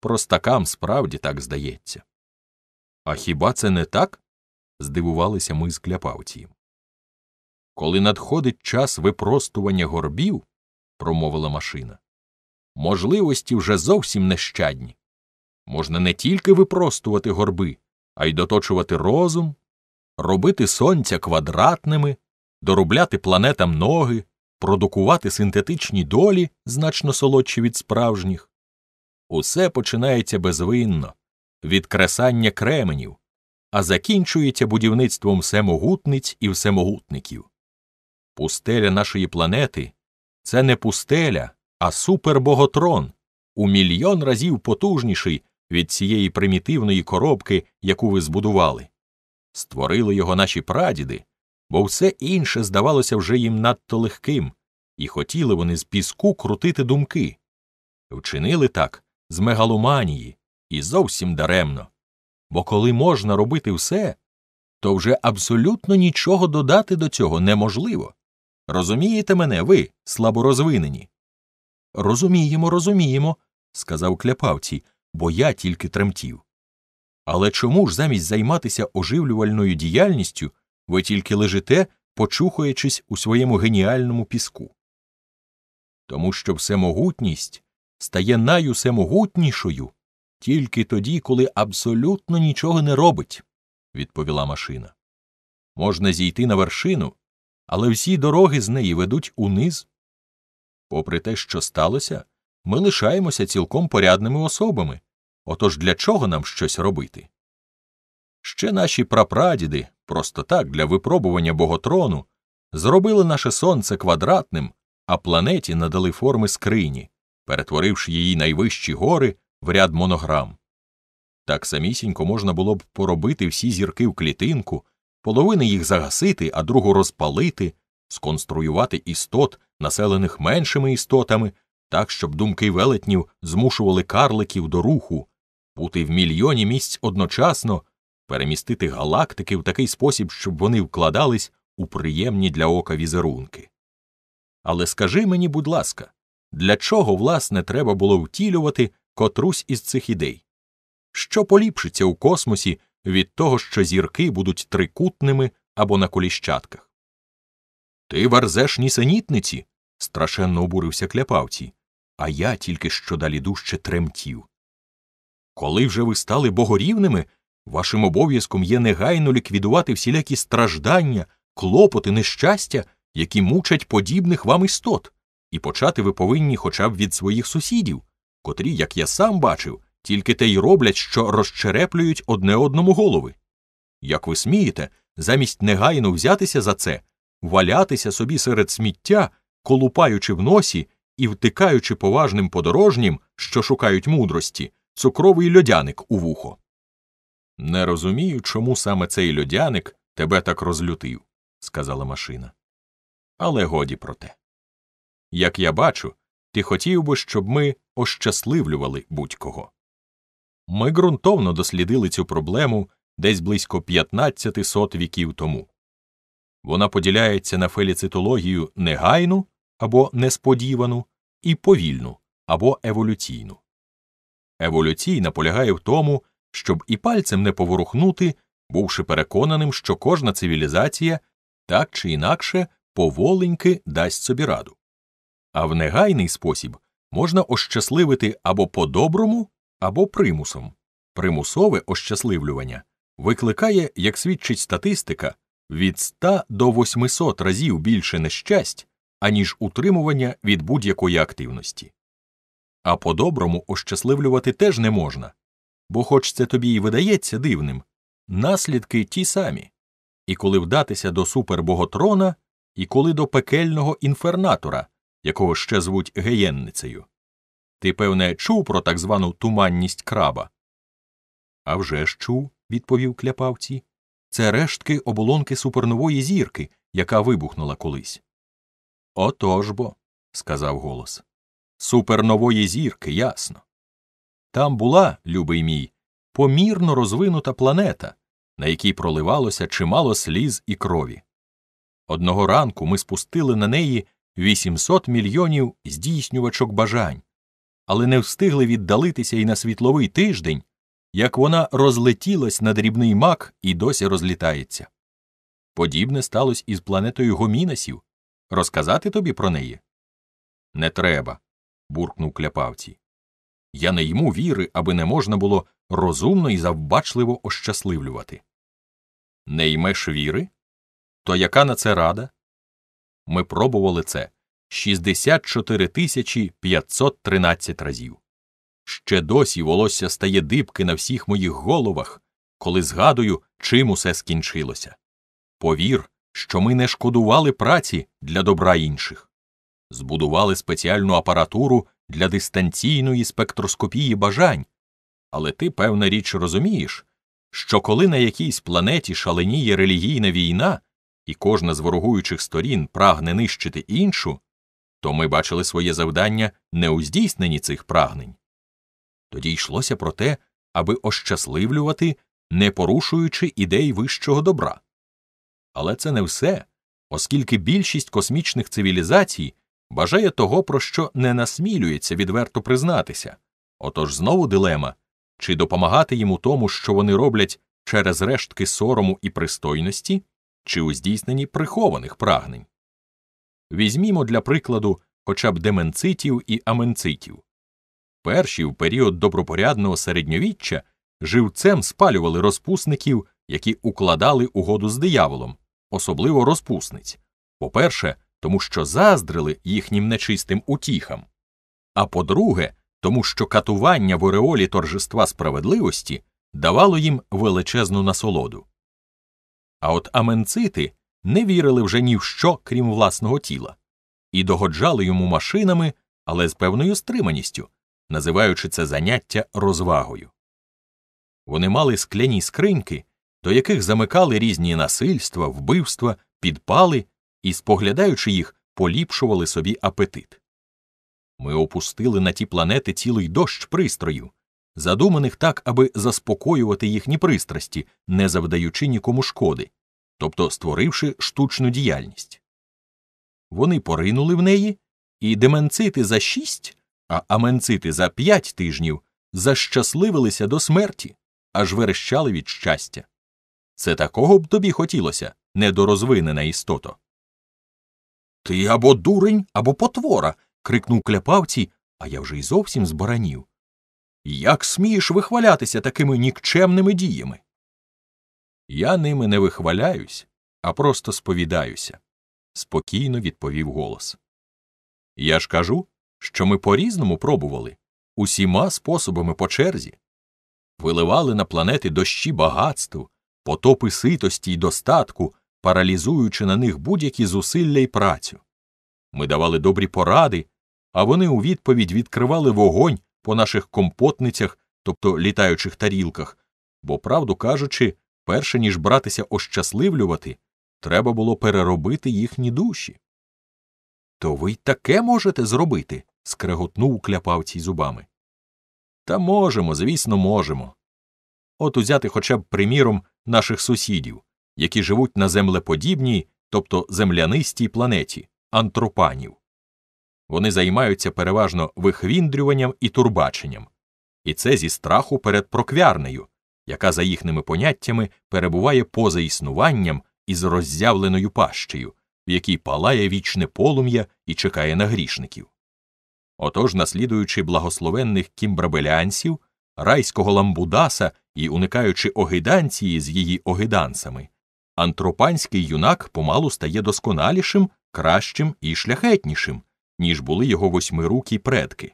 Простакам справді так здається. А хіба це не так? здивувалися ми з кляпавці. Коли надходить час випростування горбів, промовила машина, можливості вже зовсім нещадні. Можна не тільки випростувати горби, а й доточувати розум, робити сонця квадратними, доробляти планетам ноги, продукувати синтетичні долі, значно солодші від справжніх. Усе починається безвинно від кресання кременів, а закінчується будівництвом всемогутниць і всемогутників. Пустеля нашої планети це не пустеля, а супербоготрон, у мільйон разів потужніший від цієї примітивної коробки, яку ви збудували. Створили його наші прадіди, бо все інше здавалося вже їм надто легким, і хотіли вони з піску крутити думки. Вчинили так з мегаломанії і зовсім даремно. Бо коли можна робити все, то вже абсолютно нічого додати до цього неможливо. Розумієте мене, ви слаборозвинені? Розуміємо, розуміємо, сказав кляпавці, бо я тільки тремтів. Але чому ж замість займатися оживлювальною діяльністю ви тільки лежите, почухаючись у своєму геніальному піску? Тому що всемогутність стає найусемогутнішою, тільки тоді, коли абсолютно нічого не робить, відповіла машина. Можна зійти на вершину, але всі дороги з неї ведуть униз. Попри те, що сталося, ми лишаємося цілком порядними особами. Отож для чого нам щось робити? Ще наші прапрадіди, просто так для випробування боготрону, зробили наше сонце квадратним, а планеті надали форми скрині, перетворивши її найвищі гори в ряд монограм. Так самісінько можна було б поробити всі зірки в клітинку, половини їх загасити, а другу розпалити, сконструювати істот, населених меншими істотами, так, щоб думки велетнів змушували карликів до руху, бути в мільйоні місць одночасно, перемістити галактики в такий спосіб, щоб вони вкладались у приємні для ока візерунки. Але скажи мені, будь ласка, для чого, власне, треба було втілювати котрусь із цих ідей. Що поліпшиться у космосі від того, що зірки будуть трикутними або на коліщатках? Ти верзеш нісенітниці. страшенно обурився кляпавці, а я тільки що далі дужче тремтів. Коли вже ви стали богорівними, вашим обов'язком є негайно ліквідувати всілякі страждання, клопоти, нещастя, які мучать подібних вам істот, і почати ви повинні хоча б від своїх сусідів, котрі, як я сам бачив, тільки те й роблять, що розчереплюють одне одному голови. Як ви смієте, замість негайно взятися за це, валятися собі серед сміття, колупаючи в носі і втикаючи поважним подорожнім, що шукають мудрості, цукровий льодяник у вухо. Не розумію, чому саме цей льодяник тебе так розлютив, сказала машина. Але годі про те. Як я бачу, ти хотів би, щоб ми ощасливлювали будь-кого. Ми ґрунтовно дослідили цю проблему десь близько 15 сот віків тому. Вона поділяється на феліцитологію негайну або несподівану і повільну або еволюційну. Еволюційна полягає в тому, щоб і пальцем не поворухнути, бувши переконаним, що кожна цивілізація так чи інакше поволеньки дасть собі раду а в негайний спосіб можна ощасливити або по-доброму, або примусом. Примусове ощасливлювання викликає, як свідчить статистика, від 100 до 800 разів більше нещасть, аніж утримування від будь-якої активності. А по-доброму ощасливлювати теж не можна, бо, хоч це тобі і видається дивним, наслідки ті самі, і коли вдатися до супербоготрона, і коли до пекельного інфернатора, якого ще звуть геєнницею. Ти, певне, чув про так звану туманність краба? «А вже ж чув, відповів кляпавці. Це рештки оболонки супернової зірки, яка вибухнула колись. Отож бо, сказав голос. Супернової зірки, ясно. Там була, любий мій, помірно розвинута планета, на якій проливалося чимало сліз і крові. Одного ранку ми спустили на неї 800 мільйонів здійснювачок бажань, але не встигли віддалитися і на світловий тиждень, як вона розлетілась на дрібний мак і досі розлітається. Подібне сталося із планетою гомінасів. Розказати тобі про неї? Не треба. буркнув кляпавці. Я не йму віри, аби не можна було розумно і завбачливо ощасливлювати. Не ймеш віри? То яка на це рада? Ми пробували це 64 тисячі 513 разів. Ще досі волосся стає дибки на всіх моїх головах, коли згадую, чим усе скінчилося. Повір, що ми не шкодували праці для добра інших, збудували спеціальну апаратуру для дистанційної спектроскопії бажань. Але ти, певна річ, розумієш, що коли на якійсь планеті шаленіє релігійна війна, і кожна з ворогуючих сторін прагне нищити іншу, то ми бачили своє завдання не у здійсненні цих прагнень. Тоді йшлося про те, аби ощасливлювати, не порушуючи ідей вищого добра. Але це не все, оскільки більшість космічних цивілізацій бажає того, про що не насмілюється відверто признатися, отож знову дилема чи допомагати їм у тому, що вони роблять через рештки сорому і пристойності чи у здійсненні прихованих прагнень. Візьмімо для прикладу хоча б деменцитів і аменцитів. Перші в період добропорядного середньовіччя живцем спалювали розпусників, які укладали угоду з дияволом, особливо розпусниць по перше, тому що заздрили їхнім нечистим утіхам, а по друге, тому що катування в ореолі торжества справедливості давало їм величезну насолоду. А от аменцити не вірили вже ні в що, крім власного тіла, і догоджали йому машинами, але з певною стриманістю, називаючи це заняття розвагою. Вони мали скляні скриньки, до яких замикали різні насильства, вбивства, підпали і, споглядаючи їх, поліпшували собі апетит. Ми опустили на ті планети цілий дощ пристрою, задуманих так, аби заспокоювати їхні пристрасті, не завдаючи нікому шкоди тобто створивши штучну діяльність. Вони поринули в неї, і деменцити за шість, а аменцити за п'ять тижнів защасливилися до смерті, аж верещали від щастя. Це такого б тобі хотілося, недорозвинена істото. Ти або дурень, або потвора. крикнув кляпавці, а я вже й зовсім зборанів. Як смієш вихвалятися такими нікчемними діями? Я ними не вихваляюсь, а просто сповідаюся, спокійно відповів голос. Я ж кажу, що ми по різному пробували усіма способами по черзі, виливали на планети дощі багатству, потопи ситості й достатку, паралізуючи на них будь-які зусилля й працю. Ми давали добрі поради, а вони у відповідь відкривали вогонь по наших компотницях, тобто літаючих тарілках, бо, правду кажучи, Перше ніж братися ощасливлювати, треба було переробити їхні душі. То ви й таке можете зробити. скреготнув кляпавці зубами. Та можемо, звісно, можемо. От узяти хоча б приміром наших сусідів, які живуть на землеподібній, тобто землянистій планеті, антропанів. Вони займаються переважно вихвіндрюванням і турбаченням, і це зі страху перед проквярнею, яка за їхніми поняттями перебуває поза існуванням із роззявленою пащею, в якій палає вічне полум'я і чекає на грішників. Отож, наслідуючи благословенних кімбрабелянців, райського ламбудаса і уникаючи огиданції з її огиданцями, антропанський юнак помалу стає досконалішим, кращим і шляхетнішим, ніж були його восьмирукі предки.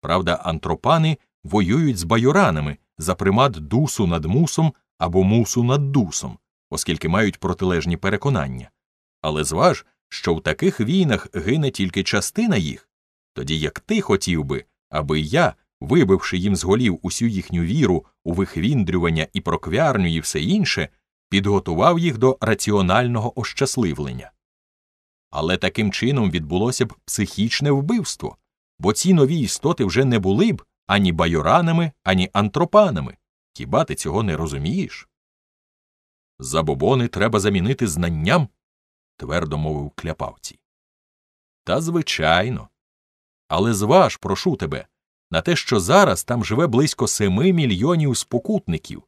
Правда, антропани воюють з баюранами, за примат дусу над мусом або мусу над дусом, оскільки мають протилежні переконання. Але зваж, що в таких війнах гине тільки частина їх, тоді як ти хотів би, аби я, вибивши їм з голів усю їхню віру у вихвіндрювання і проквярню і все інше, підготував їх до раціонального ощасливлення. Але таким чином відбулося б психічне вбивство, бо ці нові істоти вже не були б, ані байоранами, ані антропанами. Хіба ти цього не розумієш? Забобони треба замінити знанням, твердо мовив кляпавці. Та звичайно. Але зваж, прошу тебе, на те, що зараз там живе близько семи мільйонів спокутників,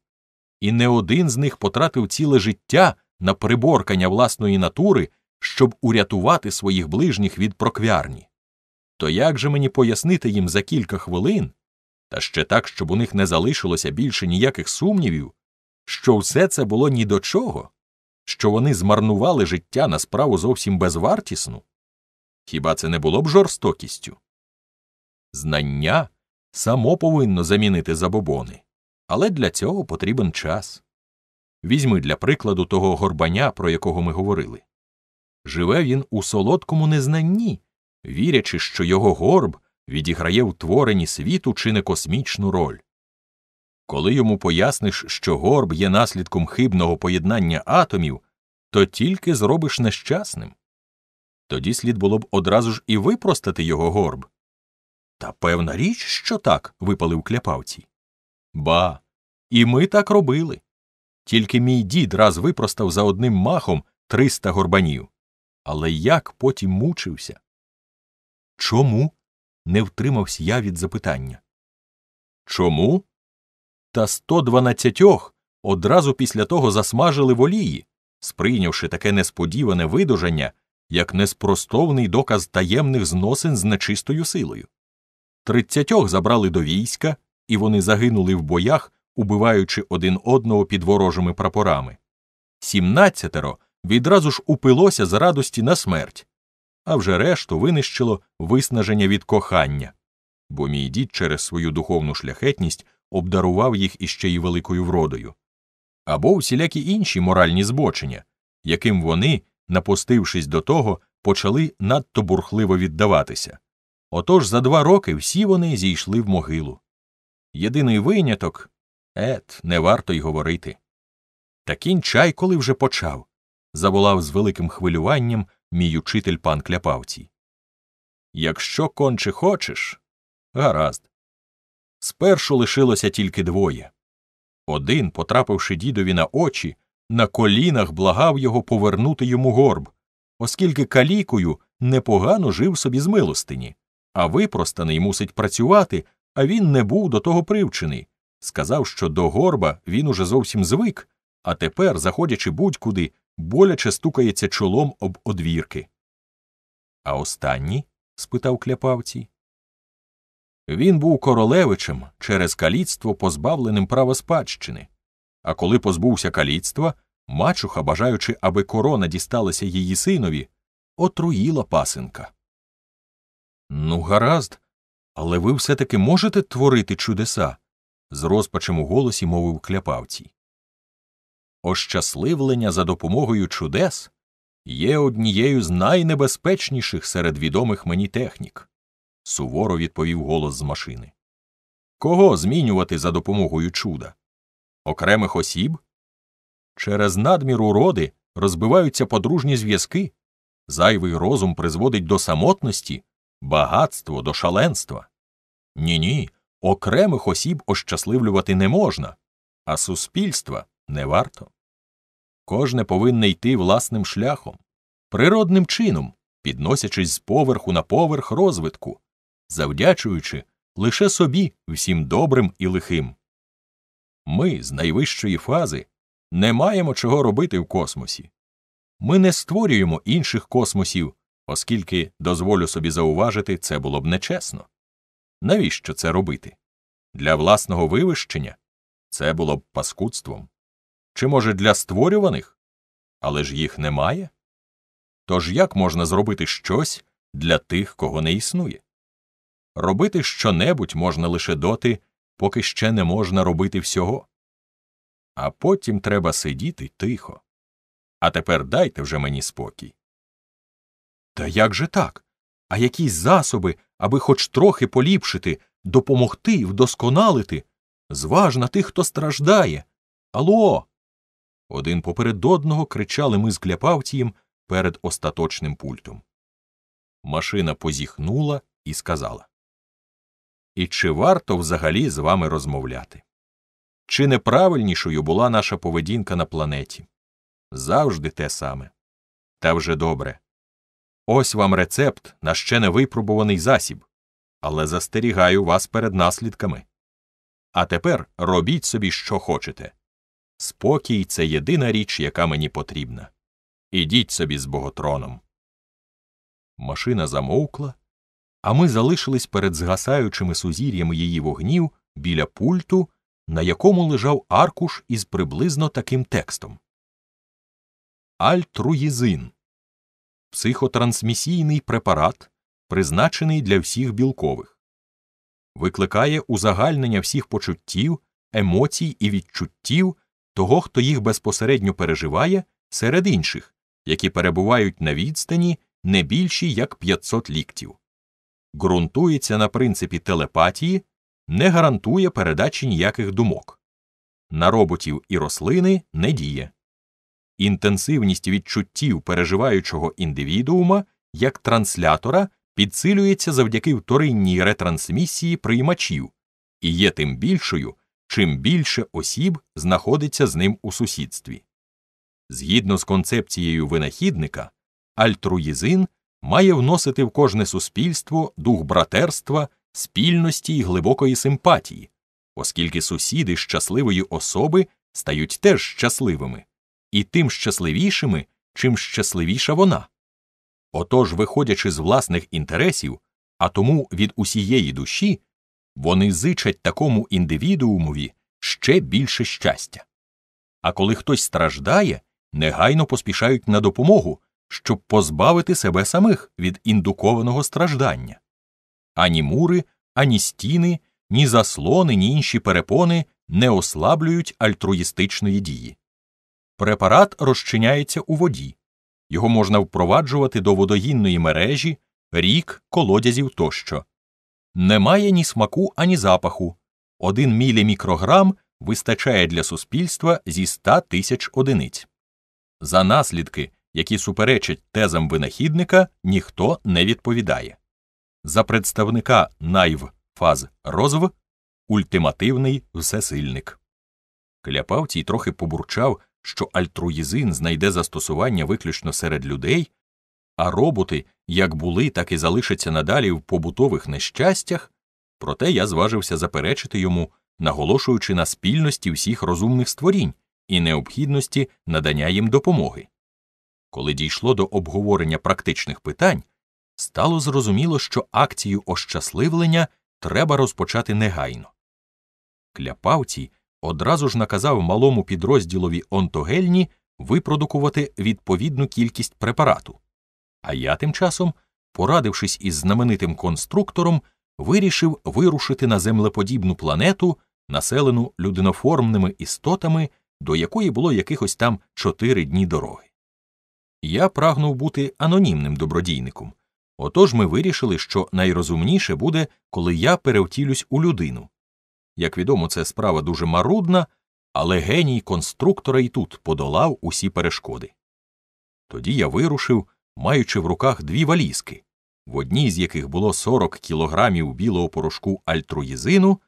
і не один з них потратив ціле життя на приборкання власної натури, щоб урятувати своїх ближніх від проквярні. То як же мені пояснити їм за кілька хвилин, та ще так, щоб у них не залишилося більше ніяких сумнівів, що все це було ні до чого, що вони змарнували життя на справу зовсім безвартісну. Хіба це не було б жорстокістю? Знання само повинно замінити забобони, але для цього потрібен час. Візьми для прикладу того горбаня, про якого ми говорили. Живе він у солодкому незнанні, вірячи, що його горб відіграє в творенні світу чи не космічну роль. Коли йому поясниш, що горб є наслідком хибного поєднання атомів, то тільки зробиш нещасним. Тоді слід було б одразу ж і випростати його горб. Та певна річ, що так, випалив кляпавці. Ба, і ми так робили. Тільки мій дід раз випростав за одним махом триста горбанів. Але як потім мучився? Чому? не втримався я від запитання. Чому? Та 112 одразу після того засмажили в олії, сприйнявши таке несподіване видужання як неспростовний доказ таємних зносин з нечистою силою. Тридцятьох забрали до війська, і вони загинули в боях, убиваючи один одного під ворожими прапорами. Сімнадцятеро відразу ж упилося з радості на смерть, а вже решту винищило виснаження від кохання, бо мій дід через свою духовну шляхетність обдарував їх іще й великою вродою, або всілякі інші моральні збочення, яким вони, напустившись до того, почали надто бурхливо віддаватися. Отож за два роки всі вони зійшли в могилу. Єдиний виняток ет, не варто й говорити. Та кінчай, коли вже почав. заволав з великим хвилюванням, мій учитель пан кляпавцій. Якщо конче хочеш, гаразд. Спершу лишилося тільки двоє. Один, потрапивши дідові на очі, на колінах благав його повернути йому горб, оскільки калікою непогано жив собі з милостині, а випростаний мусить працювати, а він не був до того привчений. Сказав, що до горба він уже зовсім звик, а тепер, заходячи будь-куди, боляче стукається чолом об одвірки. А останній? спитав кляпавцій. Він був королевичем через каліцтво, позбавленим права спадщини, а коли позбувся каліцтва, мачуха, бажаючи, аби корона дісталася її синові, отруїла пасенка. Ну, гаразд, але ви все таки можете творити чудеса? з розпачем у голосі мовив кляпавцій ощасливлення за допомогою чудес є однією з найнебезпечніших серед відомих мені технік, суворо відповів голос з машини. Кого змінювати за допомогою чуда? Окремих осіб? Через надмір уроди розбиваються подружні зв'язки, зайвий розум призводить до самотності, багатство до шаленства. Ні ні, окремих осіб ощасливлювати не можна, а суспільства не варто. Кожне повинне йти власним шляхом, природним чином, підносячись з поверху на поверх розвитку, завдячуючи лише собі всім добрим і лихим. Ми з найвищої фази не маємо чого робити в космосі. Ми не створюємо інших космосів, оскільки дозволю собі зауважити, це було б нечесно. Навіщо це робити? Для власного вивищення це було б паскудством. Чи, може, для створюваних? Але ж їх немає? Тож як можна зробити щось для тих, кого не існує? Робити щонебудь можна лише доти, поки ще не можна робити всього. А потім треба сидіти тихо. А тепер дайте вже мені спокій. Та як же так? А якісь засоби, аби хоч трохи поліпшити, допомогти, вдосконалити? зважна тих, хто страждає. Алло! Один поперед одного кричали ми з Кляпавтієм перед остаточним пультом. Машина позіхнула і сказала І чи варто взагалі з вами розмовляти? Чи неправильнішою була наша поведінка на планеті? Завжди те саме. Та вже добре. Ось вам рецепт на ще не випробуваний засіб, але застерігаю вас перед наслідками. А тепер робіть собі, що хочете. Спокій це єдина річ, яка мені потрібна. Ідіть собі з боготроном. Машина замовкла, а ми залишились перед згасаючими сузір'ями її вогнів біля пульту, на якому лежав аркуш із приблизно таким текстом. Альтруїзин психотрансмісійний препарат, призначений для всіх білкових, викликає узагальнення всіх почуттів, емоцій і відчуттів того, хто їх безпосередньо переживає, серед інших, які перебувають на відстані не більші як 500 ліктів. Ґрунтується на принципі телепатії, не гарантує передачі ніяких думок. На роботів і рослини не діє. Інтенсивність відчуттів переживаючого індивідуума як транслятора підсилюється завдяки вторинній ретрансмісії приймачів і є тим більшою, чим більше осіб знаходиться з ним у сусідстві. Згідно з концепцією винахідника, альтруїзин має вносити в кожне суспільство дух братерства, спільності і глибокої симпатії, оскільки сусіди щасливої особи стають теж щасливими, і тим щасливішими, чим щасливіша вона. Отож, виходячи з власних інтересів, а тому від усієї душі, вони зичать такому індивідуумові ще більше щастя. А коли хтось страждає, негайно поспішають на допомогу, щоб позбавити себе самих від індукованого страждання. Ані мури, ані стіни, ні заслони, ні інші перепони не ослаблюють альтруїстичної дії. Препарат розчиняється у воді, його можна впроваджувати до водогінної мережі, рік, колодязів тощо. Немає ні смаку, ані запаху. Один мілімікрограм вистачає для суспільства зі 100 тисяч одиниць. За наслідки, які суперечать тезам винахідника, ніхто не відповідає. За представника найв фаз розв ультимативний всесильник. Кляпавцій трохи побурчав, що альтруїзин знайде застосування виключно серед людей, а роботи як були, так і залишаться надалі в побутових нещастях, проте я зважився заперечити йому, наголошуючи на спільності всіх розумних створінь і необхідності надання їм допомоги. Коли дійшло до обговорення практичних питань, стало зрозуміло, що акцію ощасливлення треба розпочати негайно. Кляпавці одразу ж наказав малому підрозділові онтогельні випродукувати відповідну кількість препарату. А я тим часом, порадившись із знаменитим конструктором, вирішив вирушити на землеподібну планету, населену людиноформними істотами, до якої було якихось там чотири дні дороги. Я прагнув бути анонімним добродійником. Отож ми вирішили, що найрозумніше буде, коли я перевтілюсь у людину. Як відомо, це справа дуже марудна, але геній конструктора і тут подолав усі перешкоди. Тоді я вирушив, маючи в руках дві валізки, в одній з яких було 40 кілограмів білого порошку альтруїзину,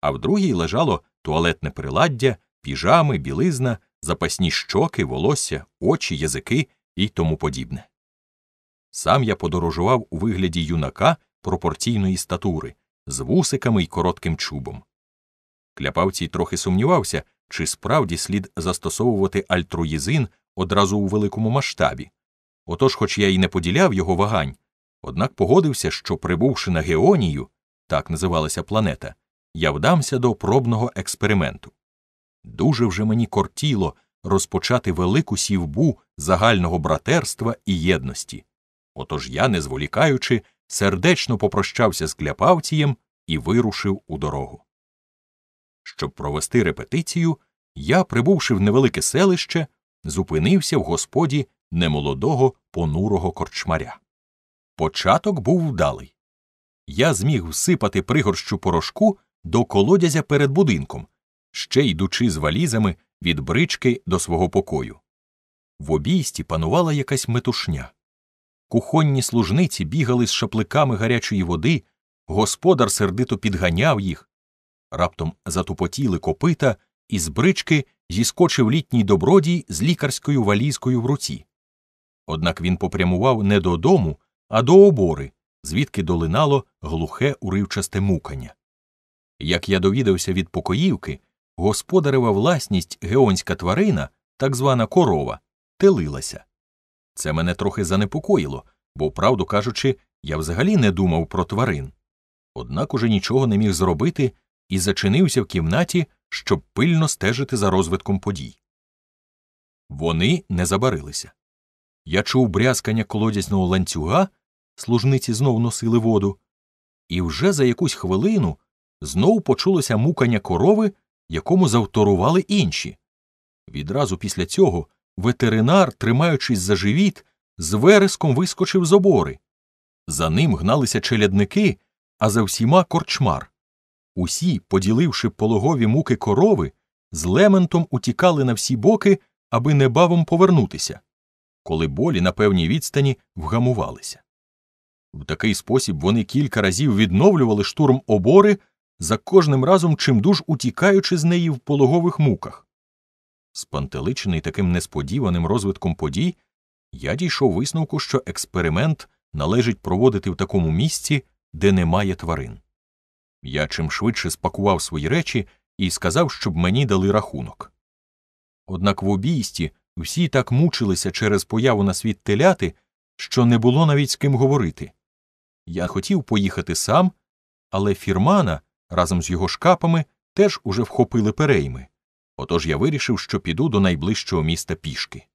а в другій лежало туалетне приладдя, піжами, білизна, запасні щоки, волосся, очі, язики і тому подібне. Сам я подорожував у вигляді юнака пропорційної статури з вусиками й коротким чубом. Кляпавцій трохи сумнівався, чи справді слід застосовувати альтруїзин одразу у великому масштабі, Отож, хоч я й не поділяв його вагань, однак погодився, що, прибувши на Геонію, так називалася планета, я вдамся до пробного експерименту. Дуже вже мені кортіло розпочати велику сівбу загального братерства і єдності. Отож я, не зволікаючи, сердечно попрощався з кляпавцієм і вирушив у дорогу. Щоб провести репетицію, я, прибувши в невелике селище, зупинився в господі немолодого понурого корчмаря. Початок був вдалий. Я зміг всипати пригорщу порошку до колодязя перед будинком, ще йдучи з валізами від брички до свого покою. В обійсті панувала якась метушня. Кухонні служниці бігали з шапликами гарячої води, господар сердито підганяв їх. Раптом затупотіли копита, і з брички зіскочив літній добродій з лікарською валізкою в руці. Однак він попрямував не додому, а до обори, звідки долинало глухе уривчасте мукання. Як я довідався від покоївки, господарева власність геонська тварина, так звана корова, телилася. Це мене трохи занепокоїло, бо, правду кажучи, я взагалі не думав про тварин. Однак уже нічого не міг зробити і зачинився в кімнаті, щоб пильно стежити за розвитком подій. Вони не забарилися. Я чув брязкання колодязного ланцюга, служниці знов носили воду, і вже за якусь хвилину знов почулося мукання корови, якому завторували інші. Відразу після цього ветеринар, тримаючись за живіт, з вереском вискочив з обори. За ним гналися челядники, а за всіма корчмар. Усі, поділивши пологові муки корови, з лементом утікали на всі боки, аби небавом повернутися коли болі на певній відстані вгамувалися. В такий спосіб вони кілька разів відновлювали штурм обори, за кожним разом чимдуж утікаючи з неї в пологових муках. Спантеличений таким несподіваним розвитком подій, я дійшов висновку, що експеримент належить проводити в такому місці, де немає тварин. Я чим швидше спакував свої речі і сказав, щоб мені дали рахунок. Однак в обійсті всі так мучилися через появу на світ теляти, що не було навіть з ким говорити. Я хотів поїхати сам, але фірмана разом з його шкапами теж уже вхопили перейми. Отож я вирішив, що піду до найближчого міста пішки.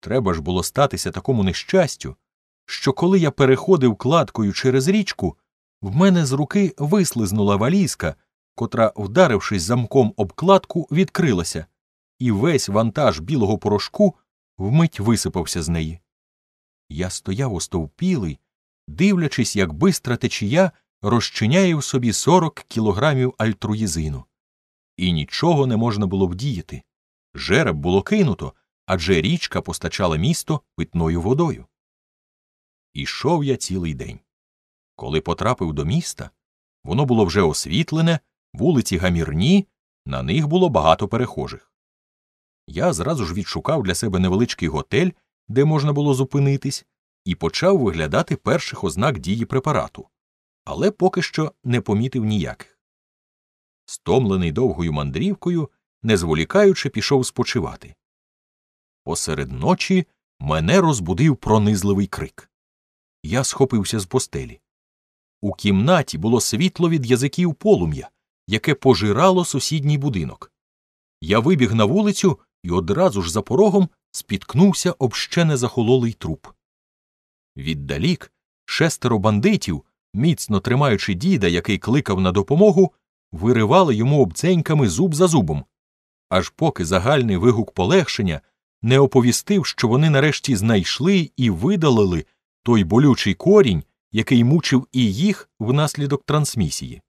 Треба ж було статися такому нещастю, що коли я переходив кладкою через річку, в мене з руки вислизнула валізка, котра, вдарившись замком об кладку, відкрилася і весь вантаж білого порошку вмить висипався з неї. Я стояв остовпілий, дивлячись, як бистра течія розчиняє в собі 40 кілограмів альтруїзину. І нічого не можна було вдіяти. Жереб було кинуто, адже річка постачала місто питною водою. Ішов я цілий день. Коли потрапив до міста, воно було вже освітлене, вулиці гамірні, на них було багато перехожих я зразу ж відшукав для себе невеличкий готель, де можна було зупинитись, і почав виглядати перших ознак дії препарату, але поки що не помітив ніяких. Стомлений довгою мандрівкою, не зволікаючи, пішов спочивати. Посеред ночі мене розбудив пронизливий крик. Я схопився з постелі. У кімнаті було світло від язиків полум'я, яке пожирало сусідній будинок. Я вибіг на вулицю і одразу ж за порогом спіткнувся об ще не захололий труп. Віддалік шестеро бандитів, міцно тримаючи діда, який кликав на допомогу, виривали йому обценьками зуб за зубом, аж поки загальний вигук полегшення не оповістив, що вони нарешті знайшли і видалили той болючий корінь, який мучив і їх внаслідок трансмісії.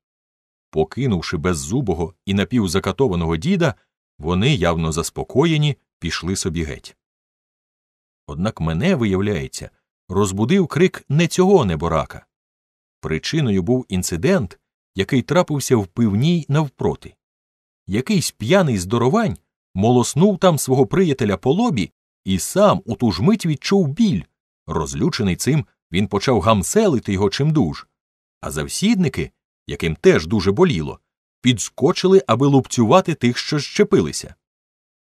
Покинувши беззубого і напівзакатованого діда, вони, явно заспокоєні, пішли собі геть. Однак мене, виявляється, розбудив крик не цього неборака. Причиною був інцидент, який трапився в пивній навпроти. Якийсь п'яний здоровань молоснув там свого приятеля по лобі і сам у ту ж мить відчув біль. Розлючений цим, він почав гамселити його чимдуж. А завсідники, яким теж дуже боліло, підскочили, аби лупцювати тих, що щепилися.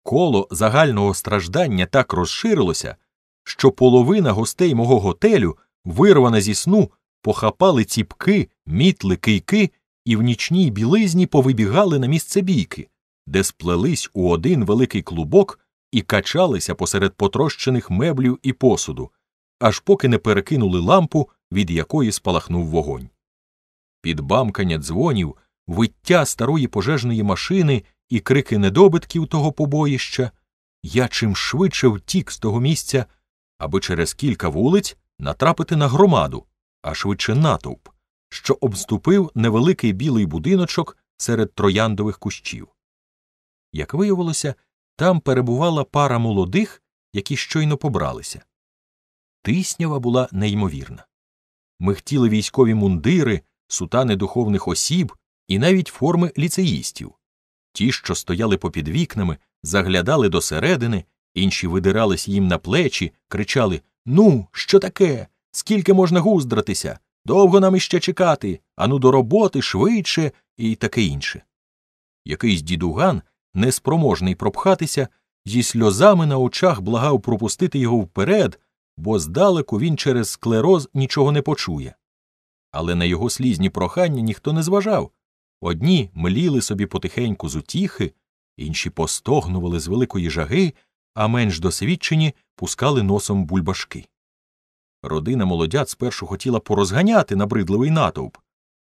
Коло загального страждання так розширилося, що половина гостей мого готелю, вирвана зі сну, похапали ціпки, мітли, кийки і в нічній білизні повибігали на місце бійки, де сплелись у один великий клубок і качалися посеред потрощених меблів і посуду, аж поки не перекинули лампу, від якої спалахнув вогонь. Під бамкання дзвонів виття старої пожежної машини і крики недобитків того побоїща, я чим швидше втік з того місця, аби через кілька вулиць натрапити на громаду, а швидше натовп, що обступив невеликий білий будиночок серед трояндових кущів. Як виявилося, там перебувала пара молодих, які щойно побралися. Тиснява була неймовірна. Ми хотіли військові мундири, сутани духовних осіб, і навіть форми ліцеїстів. Ті, що стояли попід вікнами, заглядали досередини, інші видирались їм на плечі, кричали Ну, що таке? Скільки можна гуздратися? Довго нам іще чекати, ану до роботи швидше і таке інше. Якийсь дідуган, неспроможний пропхатися, зі сльозами на очах благав пропустити його вперед, бо здалеку він через склероз нічого не почує. Але на його слізні прохання ніхто не зважав Одні мліли собі потихеньку з утіхи, інші постогнували з великої жаги, а менш досвідчені пускали носом бульбашки. Родина молодят спершу хотіла порозганяти набридливий натовп,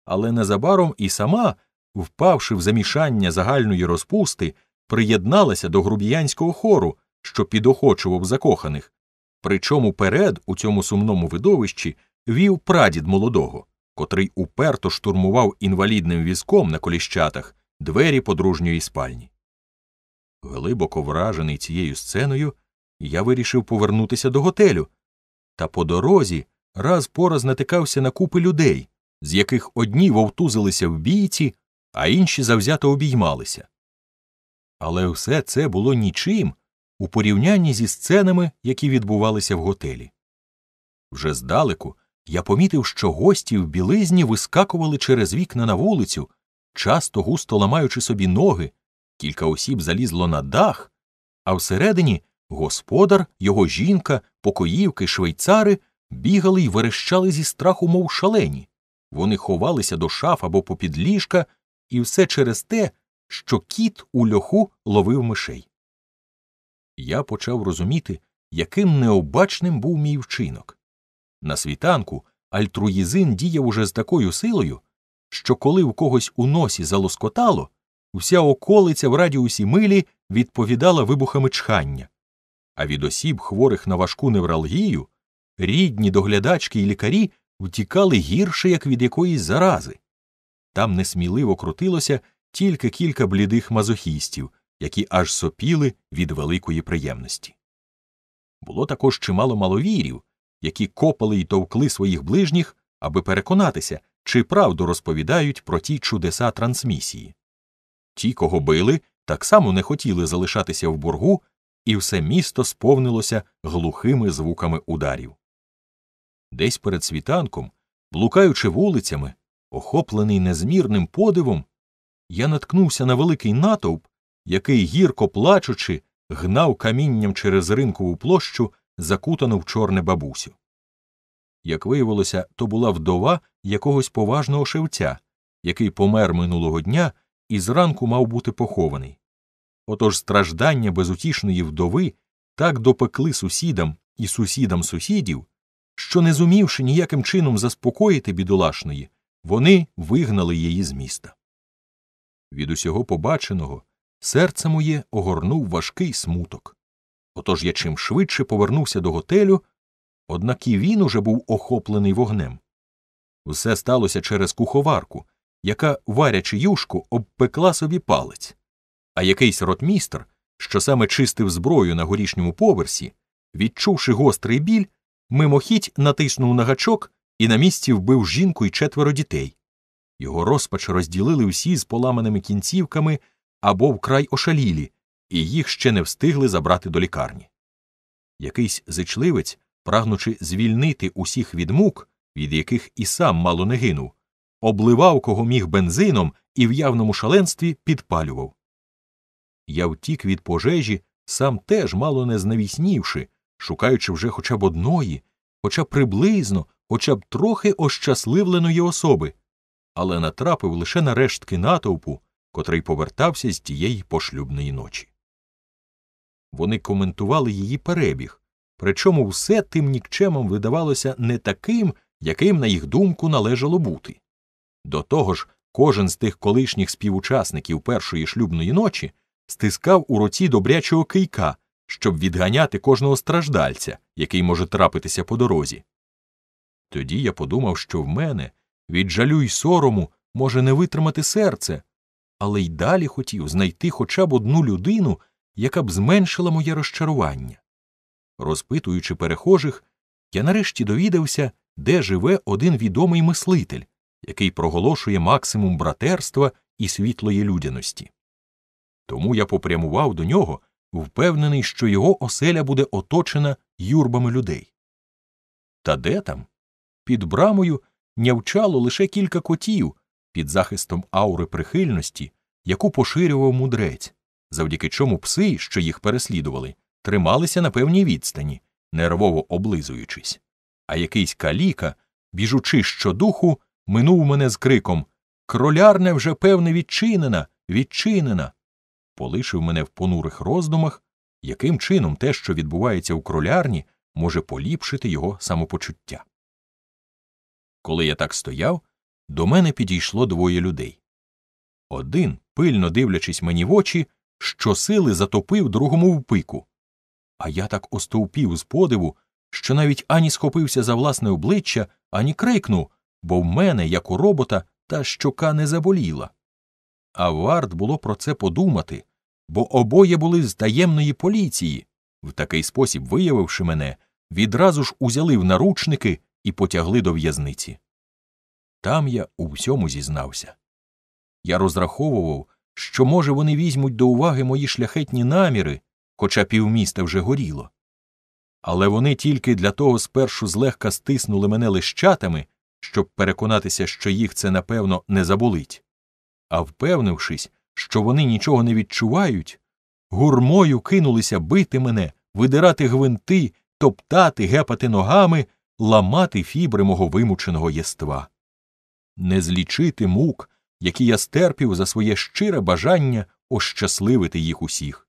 але незабаром і сама, впавши в замішання загальної розпусти, приєдналася до грубіянського хору, що підохочував закоханих, причому перед у цьому сумному видовищі вів прадід молодого котрий уперто штурмував інвалідним візком на коліщатах двері подружньої спальні. Глибоко вражений цією сценою, я вирішив повернутися до готелю, та по дорозі раз по раз натикався на купи людей, з яких одні вовтузилися в бійці, а інші завзято обіймалися. Але все це було нічим у порівнянні зі сценами, які відбувалися в готелі. Вже здалеку я помітив, що гості в білизні вискакували через вікна на вулицю, часто густо ламаючи собі ноги, кілька осіб залізло на дах, а всередині господар, його жінка, покоївки, швейцари бігали й верещали зі страху, мов шалені. Вони ховалися до шаф або попід ліжка, і все через те, що кіт у льоху ловив мишей. Я почав розуміти, яким необачним був мій вчинок. На світанку альтруїзин діяв уже з такою силою, що коли в когось у носі залоскотало, вся околиця в радіусі милі відповідала вибухами чхання. А від осіб, хворих на важку невралгію, рідні доглядачки і лікарі втікали гірше, як від якоїсь зарази. Там несміливо крутилося тільки кілька блідих мазохістів, які аж сопіли від великої приємності. Було також чимало маловірів які копали й товкли своїх ближніх, аби переконатися, чи правду розповідають про ті чудеса трансмісії. Ті, кого били, так само не хотіли залишатися в боргу, і все місто сповнилося глухими звуками ударів. Десь перед світанком, блукаючи вулицями, охоплений незмірним подивом, я наткнувся на великий натовп, який, гірко плачучи, гнав камінням через ринкову площу закутану в чорне бабусю. Як виявилося, то була вдова якогось поважного шевця, який помер минулого дня і зранку мав бути похований. Отож страждання безутішної вдови так допекли сусідам і сусідам сусідів, що, не зумівши ніяким чином заспокоїти бідолашної, вони вигнали її з міста. Від усього побаченого серце моє огорнув важкий смуток. Отож я чим швидше повернувся до готелю, однак і він уже був охоплений вогнем. Все сталося через куховарку, яка, варячи юшку, обпекла собі палець, а якийсь ротмістр, що саме чистив зброю на горішньому поверсі, відчувши гострий біль, мимохідь натиснув на гачок і на місці вбив жінку і четверо дітей. Його розпач розділили всі з поламаними кінцівками або вкрай ошалілі, і їх ще не встигли забрати до лікарні. Якийсь зичливець, прагнучи звільнити усіх від мук, від яких і сам мало не гинув, обливав кого міг бензином і в явному шаленстві підпалював. Я втік від пожежі, сам теж мало не знавіснівши, шукаючи вже хоча б одної, хоча б приблизно, хоча б трохи ощасливленої особи, але натрапив лише на рештки натовпу, котрий повертався з тієї пошлюбної ночі. Вони коментували її перебіг, причому все тим нікчемом видавалося не таким, яким, на їх думку, належало бути. До того ж, кожен з тих колишніх співучасників першої шлюбної ночі стискав у руці добрячого кийка, щоб відганяти кожного страждальця, який може трапитися по дорозі. Тоді я подумав, що в мене від жалю й сорому може не витримати серце, але й далі хотів знайти хоча б одну людину яка б зменшила моє розчарування. Розпитуючи перехожих, я нарешті довідався, де живе один відомий мислитель, який проголошує максимум братерства і світлої людяності. Тому я попрямував до нього, впевнений, що його оселя буде оточена юрбами людей. Та де там? Під брамою нявчало лише кілька котів під захистом аури прихильності, яку поширював мудрець завдяки чому пси, що їх переслідували, трималися на певній відстані, нервово облизуючись. А якийсь каліка, біжучи щодуху, минув мене з криком Кролярне вже, певне, відчинена, відчинена. Полишив мене в понурих роздумах, яким чином те, що відбувається у кролярні, може поліпшити його самопочуття. Коли я так стояв, до мене підійшло двоє людей. Один, пильно дивлячись мені в очі, щосили затопив другому в пику. А я так остовпів з подиву, що навіть ані схопився за власне обличчя, ані крикнув, бо в мене, як у робота, та щока не заболіла. А варт було про це подумати, бо обоє були з таємної поліції, в такий спосіб, виявивши мене, відразу ж узяли в наручники і потягли до в'язниці. Там я у всьому зізнався. Я розраховував, що, може, вони візьмуть до уваги мої шляхетні наміри, хоча півміста вже горіло. Але вони тільки для того спершу злегка стиснули мене лищатами, щоб переконатися, що їх це напевно не заболить. А впевнившись, що вони нічого не відчувають, гурмою кинулися бити мене, видирати гвинти, топтати, гепати ногами, ламати фібри мого вимученого єства. Не злічити мук, які я стерпів за своє щире бажання ощасливити їх усіх.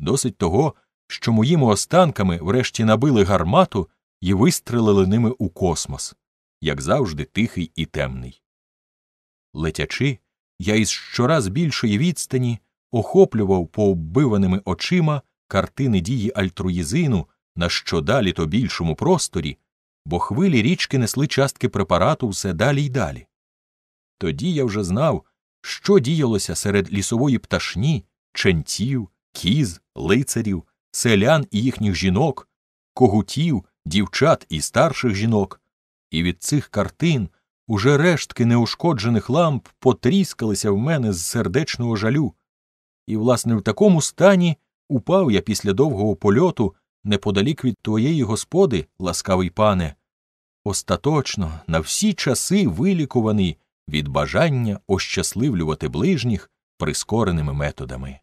Досить того, що моїми останками врешті набили гармату і вистрелили ними у космос, як завжди, тихий і темний. Летячи, я із щораз більшої відстані охоплював пооббиваними очима картини дії альтруїзину на що далі то більшому просторі, бо хвилі річки несли частки препарату все далі й далі. Тоді я вже знав, що діялося серед лісової пташні, ченців, кіз, лицарів, селян і їхніх жінок, когутів, дівчат і старших жінок, і від цих картин уже рештки неушкоджених ламп потріскалися в мене з сердечного жалю. І, власне, в такому стані упав я після довгого польоту неподалік від твоєї господи, ласкавий пане, остаточно на всі часи вилікуваний від бажання ощасливлювати ближніх прискореними методами.